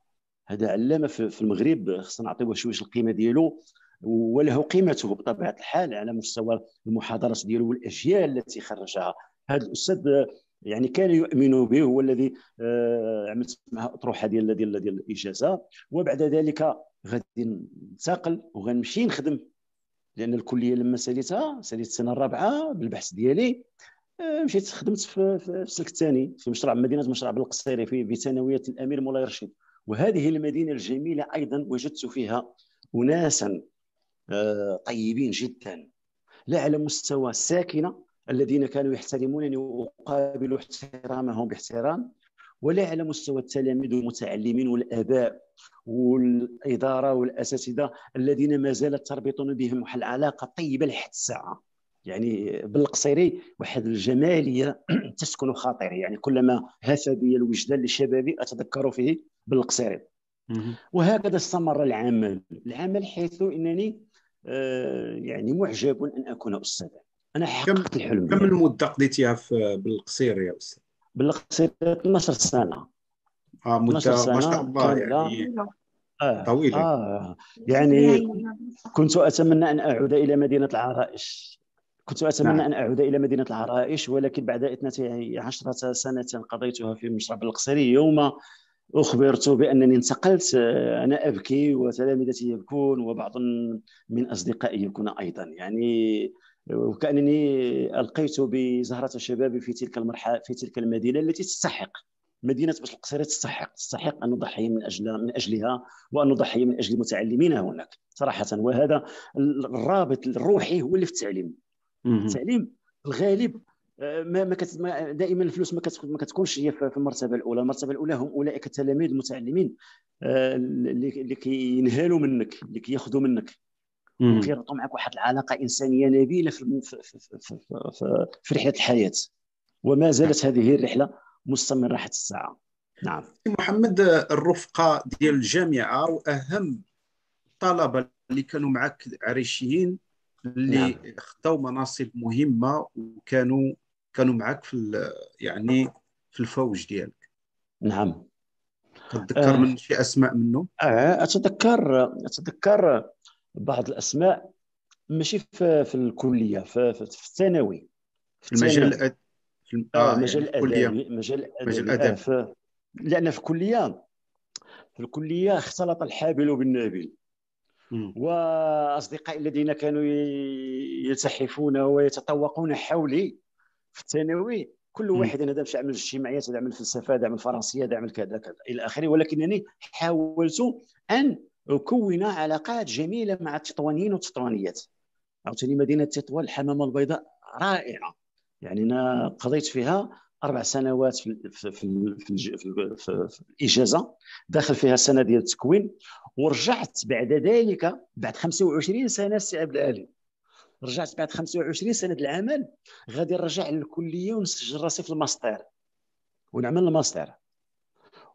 هذا علامه في المغرب خصنا نعطيوه شويه القيمه ديالو وله قيمته بطبيعه الحال على مستوى المحاضرات ديالو والاجيال التي خرجها هذا الاستاذ آه، يعني كان يؤمن به هو الذي آه، عملت معه اطروحه ديال ديال ديال الاجازه وبعد ذلك غادي ننتقل وغنمشي نخدم لان الكليه لما ساليتها ساليت السنه الرابعه بالبحث ديالي آه، مشيت خدمت في, السلك الثاني في مشروع مدينه مشروع بالقصيري في بثانويه الامير مولاي رشيد وهذه المدينه الجميله ايضا وجدت فيها اناسا طيبين جدا لا على مستوى الساكنه الذين كانوا يحترمونني واقابل احترامهم باحترام ولا على مستوى التلاميذ والمتعلمين والاباء والاداره والاساتذه الذين ما زالت تربطني بهم واحد العلاقه طيبه لحد الساعه يعني بالقصيري واحد الجماليه تسكن خاطري يعني كلما هث بي الوجدان لشبابي اتذكر فيه بالقصيري وهكذا استمر العمل العمل حيث انني آه، يعني معجب ان اكون استاذا انا حققت الحلم كم المده قضيتيها في بالقصير يا استاذ بالقصير 12 سنه اه مده ما شاء الله يعني آه طويله آه يعني كنت اتمنى ان اعود الى مدينه العرائش كنت اتمنى نعم. ان اعود الى مدينه العرائش ولكن بعد 12 سنه قضيتها في مشرب القصري يوم اخبرت بانني انتقلت آه، انا ابكي وتلامذتي يبكون وبعض من اصدقائي يبكون ايضا يعني وكانني القيت بزهره الشباب في تلك المرحله في تلك المدينه التي تستحق مدينه باش القصيره تستحق تستحق ان نضحي من اجل من اجلها وان نضحي من اجل متعلمينا هناك صراحه وهذا الرابط الروحي هو اللي في التعليم التعليم الغالب آه، ما ما دائما الفلوس ما, ما كتكونش هي في المرتبه الاولى، المرتبه الاولى هم اولئك التلاميذ المتعلمين اللي آه، كينهالوا منك، اللي كياخذوا منك، وكيربطوا معك واحد العلاقه انسانيه نبيله في, في, في, في, في رحله الحياه وما زالت هذه الرحله مستمره حتى الساعه نعم محمد الرفقه ديال الجامعه واهم الطلبه اللي كانوا معك عريشيين اللي نعم. خداو مناصب مهمه وكانوا كانوا معك في يعني في الفوج ديالك نعم تتذكر آه. من شي اسماء منهم؟ آه اتذكر اتذكر بعض الاسماء ماشي في, في الكليه في, في الثانوي في المجال في آه, آه، يعني مجال الادبي مجال آه، الادبي لان في الكليه في الكليه اختلط الحابل بالنابل واصدقائي الذين كانوا يلتحفون ويتطوقون حولي في الثانوي كل واحد انا دمش عمل اجتماعيات دعم الفلسفه دعم الفرنسيه دعم كذا كذا الى اخره ولكنني حاولت ان وكونا علاقات جميله مع التطوانيين والتطوانيات عاوتاني مدينه تطوان الحمامه البيضاء رائعه يعني انا قضيت فيها اربع سنوات في في في, في, في, في, في الاجازه داخل فيها سنه ديال التكوين ورجعت بعد ذلك بعد 25 سنه سي عبد الالي رجعت بعد 25 سنه العمل غادي نرجع للكليه ونسجل راسي في الماستر ونعمل الماستر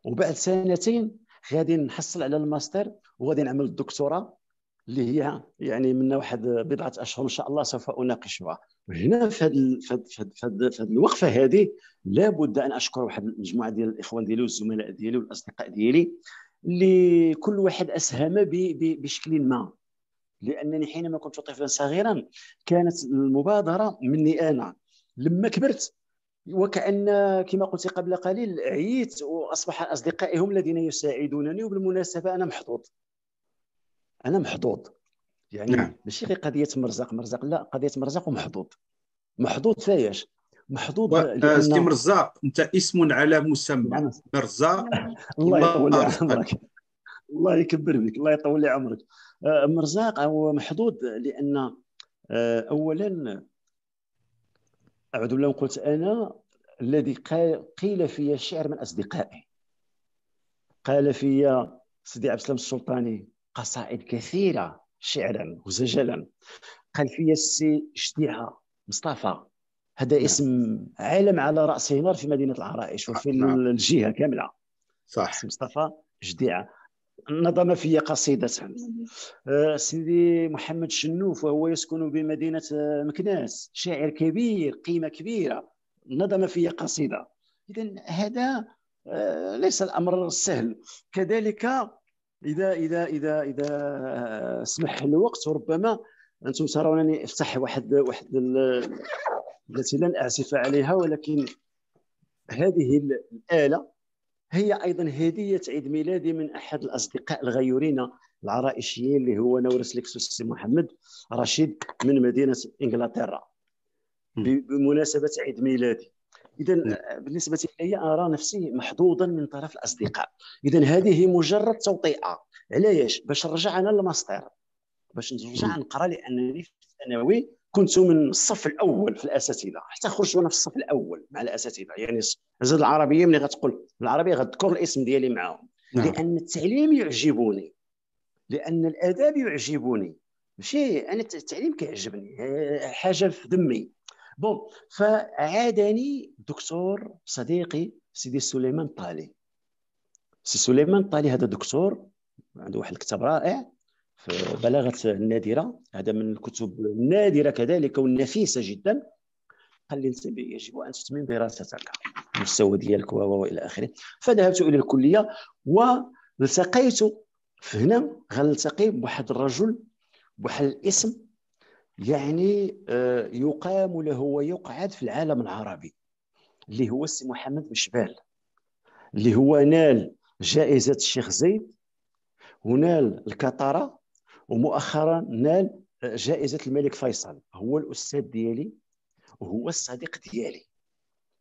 وبعد سنتين غادي نحصل على الماستر وغادي نعمل الدكتوراه اللي هي يعني من واحد بضعه اشهر ان شاء الله سوف اناقشها وهنا في هذه في هذه الوقفه هذه لابد ان اشكر واحد المجموعه ديال الاخوان ديالي والزملاء ديالي والاصدقاء ديالي اللي كل واحد اسهم بشكل ما لانني حينما كنت طفلا صغيرا كانت المبادره مني انا لما كبرت وكأن كما قلت قبل قليل عييت وأصبح أصدقائي هم الذين يساعدونني وبالمناسبة أنا محظوظ أنا محظوظ يعني نعم. ماشي غير قضية مرزق مرزق لا قضية مرزق ومحظوظ محظوظ فايش محظوظ و... آه، لأن... سي مرزاق أنت اسم على مسمى نعم. مرزاق الله يطول عمرك الله يكبر بك الله يطول لي عمرك آه، مرزاق أو محظوظ لأن آه، أولا اعوذ بالله قلت انا الذي قيل في الشعر من اصدقائي قال في سيدي عبد السلام السلطاني قصائد كثيره شعرا وزجلا قال في السي شديعه مصطفى هذا نعم. اسم عالم على راس نار في مدينه العرائش وفي نعم. الجهه كامله صح مصطفى جديعه نظم في قصيدة آه، سيدي محمد شنوف وهو يسكن بمدينة آه، مكناس شاعر كبير قيمة كبيرة نظم في قصيدة إذا هذا آه، ليس الأمر سهل كذلك إذا إذا إذا إذا سمح الوقت ربما أنتم ترونني أفتح واحد واحد التي لن أعزف عليها ولكن هذه الآلة هي ايضا هديه عيد ميلادي من احد الاصدقاء الغيورين العرائشيين اللي هو نورس لكسوس سي محمد رشيد من مدينه انجلترا بمناسبه عيد ميلادي اذا بالنسبه لي ارى نفسي محظوظا من طرف الاصدقاء اذا هذه مجرد توطئه علاش باش نرجع انا للماستر باش نرجع نقرا لانني في الثانوي كنت من الصف الاول في الاساتذه حتى خرجت وانا في الصف الاول مع الاساتذه يعني زاد العربيه ملي غتقول بالعربيه غتذكر الاسم ديالي معاهم نعم. لان التعليم يعجبني لان الاداب يعجبني ماشي انا التعليم كيعجبني آه، حاجه في دمي بون فعادني الدكتور صديقي سيدي سليمان طالي سي سليمان طالي هذا دكتور عنده واحد الكتاب رائع في بلاغه النادره هذا من الكتب النادره كذلك والنفيسه جدا قال لي انت يجب ان تتمم دراستك المستوى ديالك والى اخره فذهبت الى الكليه والتقيت هنا غنلتقي بواحد الرجل بواحد الاسم يعني آه، يقام له ويقعد في العالم العربي اللي هو السي محمد مشبال اللي هو نال جائزه الشيخ زيد ونال الكطره ومؤخرا نال جائزه الملك فيصل هو الاستاذ ديالي وهو الصديق ديالي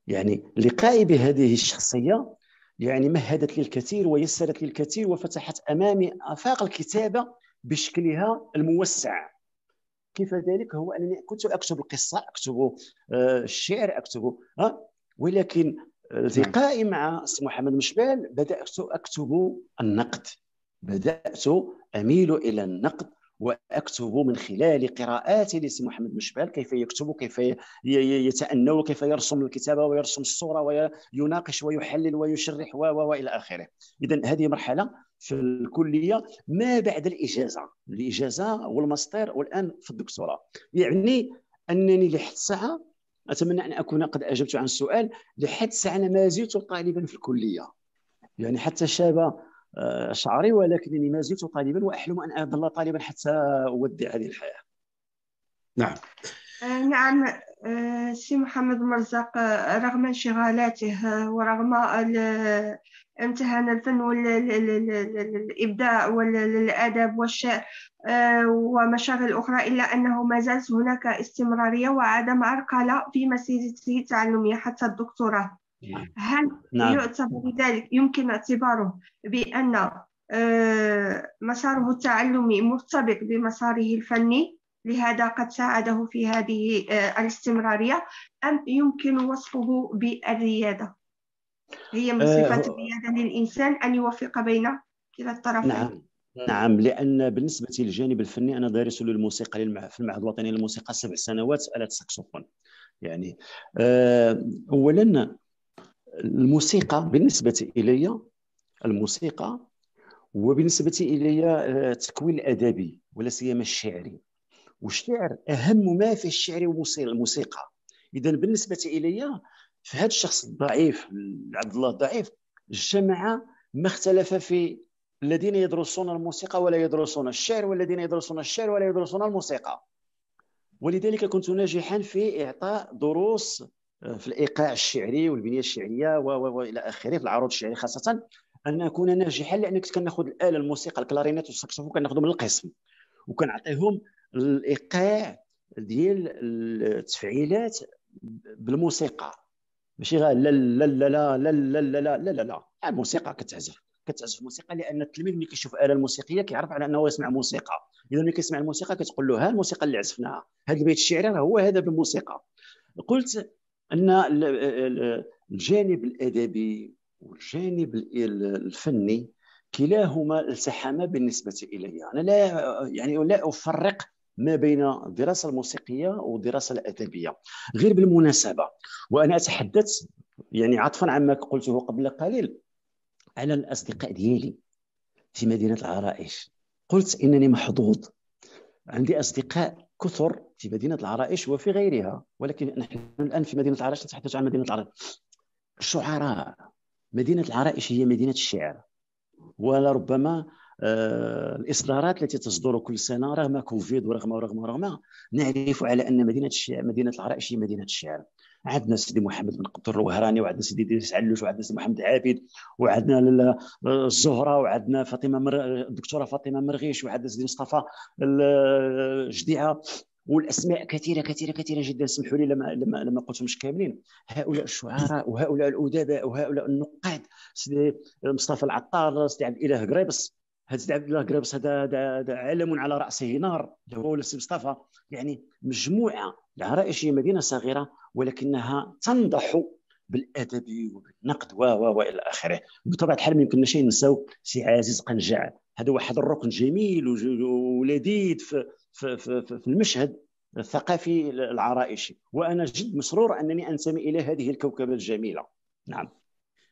يعني لقائي بهذه الشخصيه يعني مهدت لي الكثير ويسرت لي الكثير وفتحت امامي افاق الكتابه بشكلها الموسع كيف ذلك هو انني كنت اكتب القصه اكتب آه، الشعر اكتب ها آه، ولكن آه، لقائي مع سي محمد مشبال بدات اكتب النقد بدأت أميل إلى النقد واكتب من خلال قراءاتي لسي محمد مشبال كيف يكتب كيف يتأنى وكيف يرسم الكتابه ويرسم الصوره ويناقش ويحلل ويشرح و والى اخره اذا هذه مرحله في الكليه ما بعد الاجازه الاجازه والماستر والان في الدكتوراه يعني انني لحد الساعه اتمنى ان اكون قد اجبت عن السؤال لحد الساعه انا ما زلت طالبا في الكليه يعني حتى شاب آه، شعري ولكنني ما زلت طالبا واحلم ان اظل طالبا حتى اودع هذه الحياه نعم آه، نعم آه، سي محمد مرزق رغم انشغالاته ورغم امتهان الفن والإبداع والأدب والشعر ومشاغل أخرى إلا أنه ما زالت هناك استمرارية وعدم عرقلة في مسيرته التعلمية حتى الدكتوراه هل نعم. يعتبر ذلك يمكن اعتباره بأن آه، مساره التعلمي مرتبط بمساره الفني لهذا قد ساعده في هذه آه، الاستمرارية أم يمكن وصفه بالريادة هي من آه، صفات الريادة للإنسان أن يوفق بين كلا الطرفين نعم. نعم لان بالنسبه للجانب الفني انا دارس للموسيقى في المعهد الوطني للموسيقى سبع سنوات الات ساكسوفون يعني اولا الموسيقى بالنسبه الي الموسيقى وبالنسبه الي التكوين آه، الادبي ولا سيما الشعري والشعر اهم ما في الشعر والموسيقى اذا بالنسبه الي فهذا الشخص الضعيف عبد الله الضعيف جمع ما اختلف في الذين يدرسون الموسيقى ولا يدرسون الشعر والذين يدرسون الشعر ولا يدرسون الموسيقى ولذلك كنت ناجحا في اعطاء دروس في الايقاع الشعري والبنيه الشعريه والى اخره في العروض الشعري خاصه ان نكون ناجحا لانك كناخذ الاله الموسيقى الكلارينيت والساكسفون كناخذهم من القسم وكنعطيهم الايقاع ديال التفعيلات بالموسيقى ماشي غير لا لا لا لا لا لا لا لا لا لا لا الموسيقى كتعزف كتعزف الموسيقى لان التلميذ ملي كيشوف اله موسيقيه كيعرف على انه يسمع موسيقى اذا ملي كيسمع الموسيقى كتقول له ها الموسيقى اللي عزفناها هذا البيت الشعري راه هو هذا بالموسيقى قلت ان الجانب الادبي والجانب الفني كلاهما التحما بالنسبه الي انا لا يعني لا افرق ما بين الدراسه الموسيقيه والدراسه الادبيه غير بالمناسبه وانا اتحدث يعني عطفا عما قلته قبل قليل على الاصدقاء ديالي في مدينه العرائش قلت انني محظوظ عندي اصدقاء كثر في مدينه العرائش وفي غيرها ولكن نحن الان في مدينه العرائش نتحدث عن مدينه العرائش الشعراء مدينه العرائش هي مدينه الشعر ولربما آه، الاصدارات التي تصدر كل سنه رغم كوفيد ورغم ورغم ورغم نعرف على ان مدينه الشعر مدينه العرائش هي مدينه الشعر عندنا سيدي محمد بن قطر الوهراني وعندنا سيدي ديس علوش وعندنا سيدي محمد عابد وعندنا الزهره وعندنا فاطمه مر... الدكتوره فاطمه مرغيش وعندنا سيدي مصطفى الجديعه والاسماء كثيره كثيره كثيره جدا سمحوا لي لما لما لما قلتهمش كاملين هؤلاء الشعراء وهؤلاء الادباء وهؤلاء النقاد سيدي مصطفى العطار سيدي عبد الاله قريبس هذا سيدي عبد الله قريبس هذا عالم على راسه نار هو ولا مصطفى يعني مجموعه العرائش هي مدينه صغيره ولكنها تنضح بالادب وبالنقد و و والى اخره بطبيعه الحال ما يمكنناش ننساو سي عزيز قنجع هذا واحد الركن جميل ولذيذ في, في, في, في المشهد الثقافي العرائشي وانا جد مسرور انني انتمي الى هذه الكوكبه الجميله نعم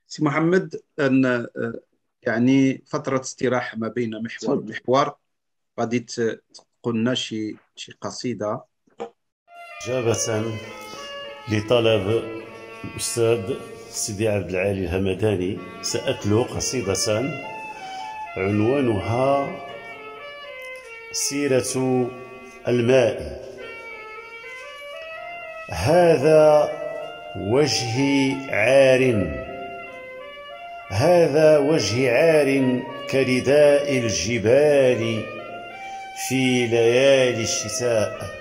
سي محمد ان يعني فتره استراحه ما بين محور ومحور غادي تقولنا شي شي قصيده إجابة لطلب الأستاذ سيدي عبد العالي الهمداني سأتلو قصيدة عنوانها سيرة الماء هذا وجهي عار هذا وجهي عار كرداء الجبال في ليالي الشتاء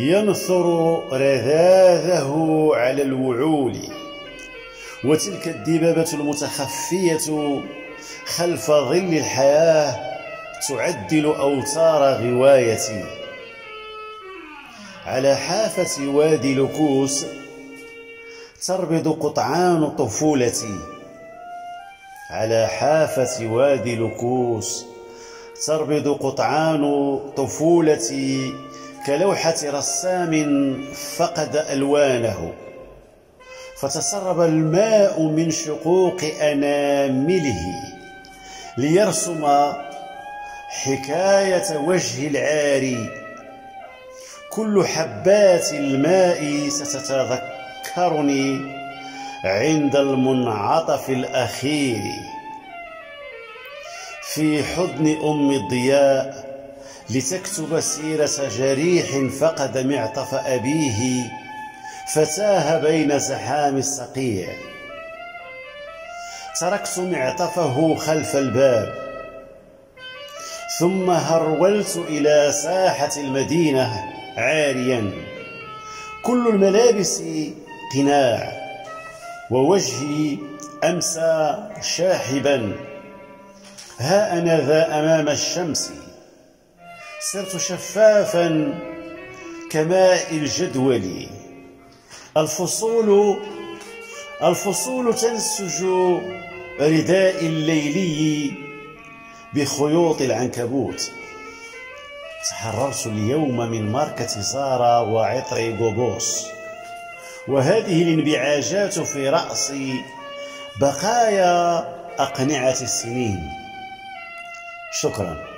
ينثر رذاذه على الوعول وتلك الدبابة المتخفية خلف ظل الحياة تعدل أوتار غوايتي على حافة وادي لكوس تربض قطعان طفولتي على حافة وادي لكوس تربض قطعان طفولتي كلوحة رسام فقد ألوانه فتسرب الماء من شقوق أنامله ليرسم حكاية وجه العاري كل حبات الماء ستتذكرني عند المنعطف الأخير في حضن أم الضياء لتكتب سيرة جريح فقد معطف أبيه فتاه بين زحام الصقيع تركت معطفه خلف الباب ثم هرولت إلى ساحة المدينة عاريا كل الملابس قناع ووجهي أمسى شاحبا ها أنا ذا أمام الشمس صرت شفافا كماء الجدول الفصول الفصول تنسج رداء الليلي بخيوط العنكبوت تحررت اليوم من ماركة زارا وعطر غوغوس وهذه الانبعاجات في رأسي بقايا أقنعة السنين شكراً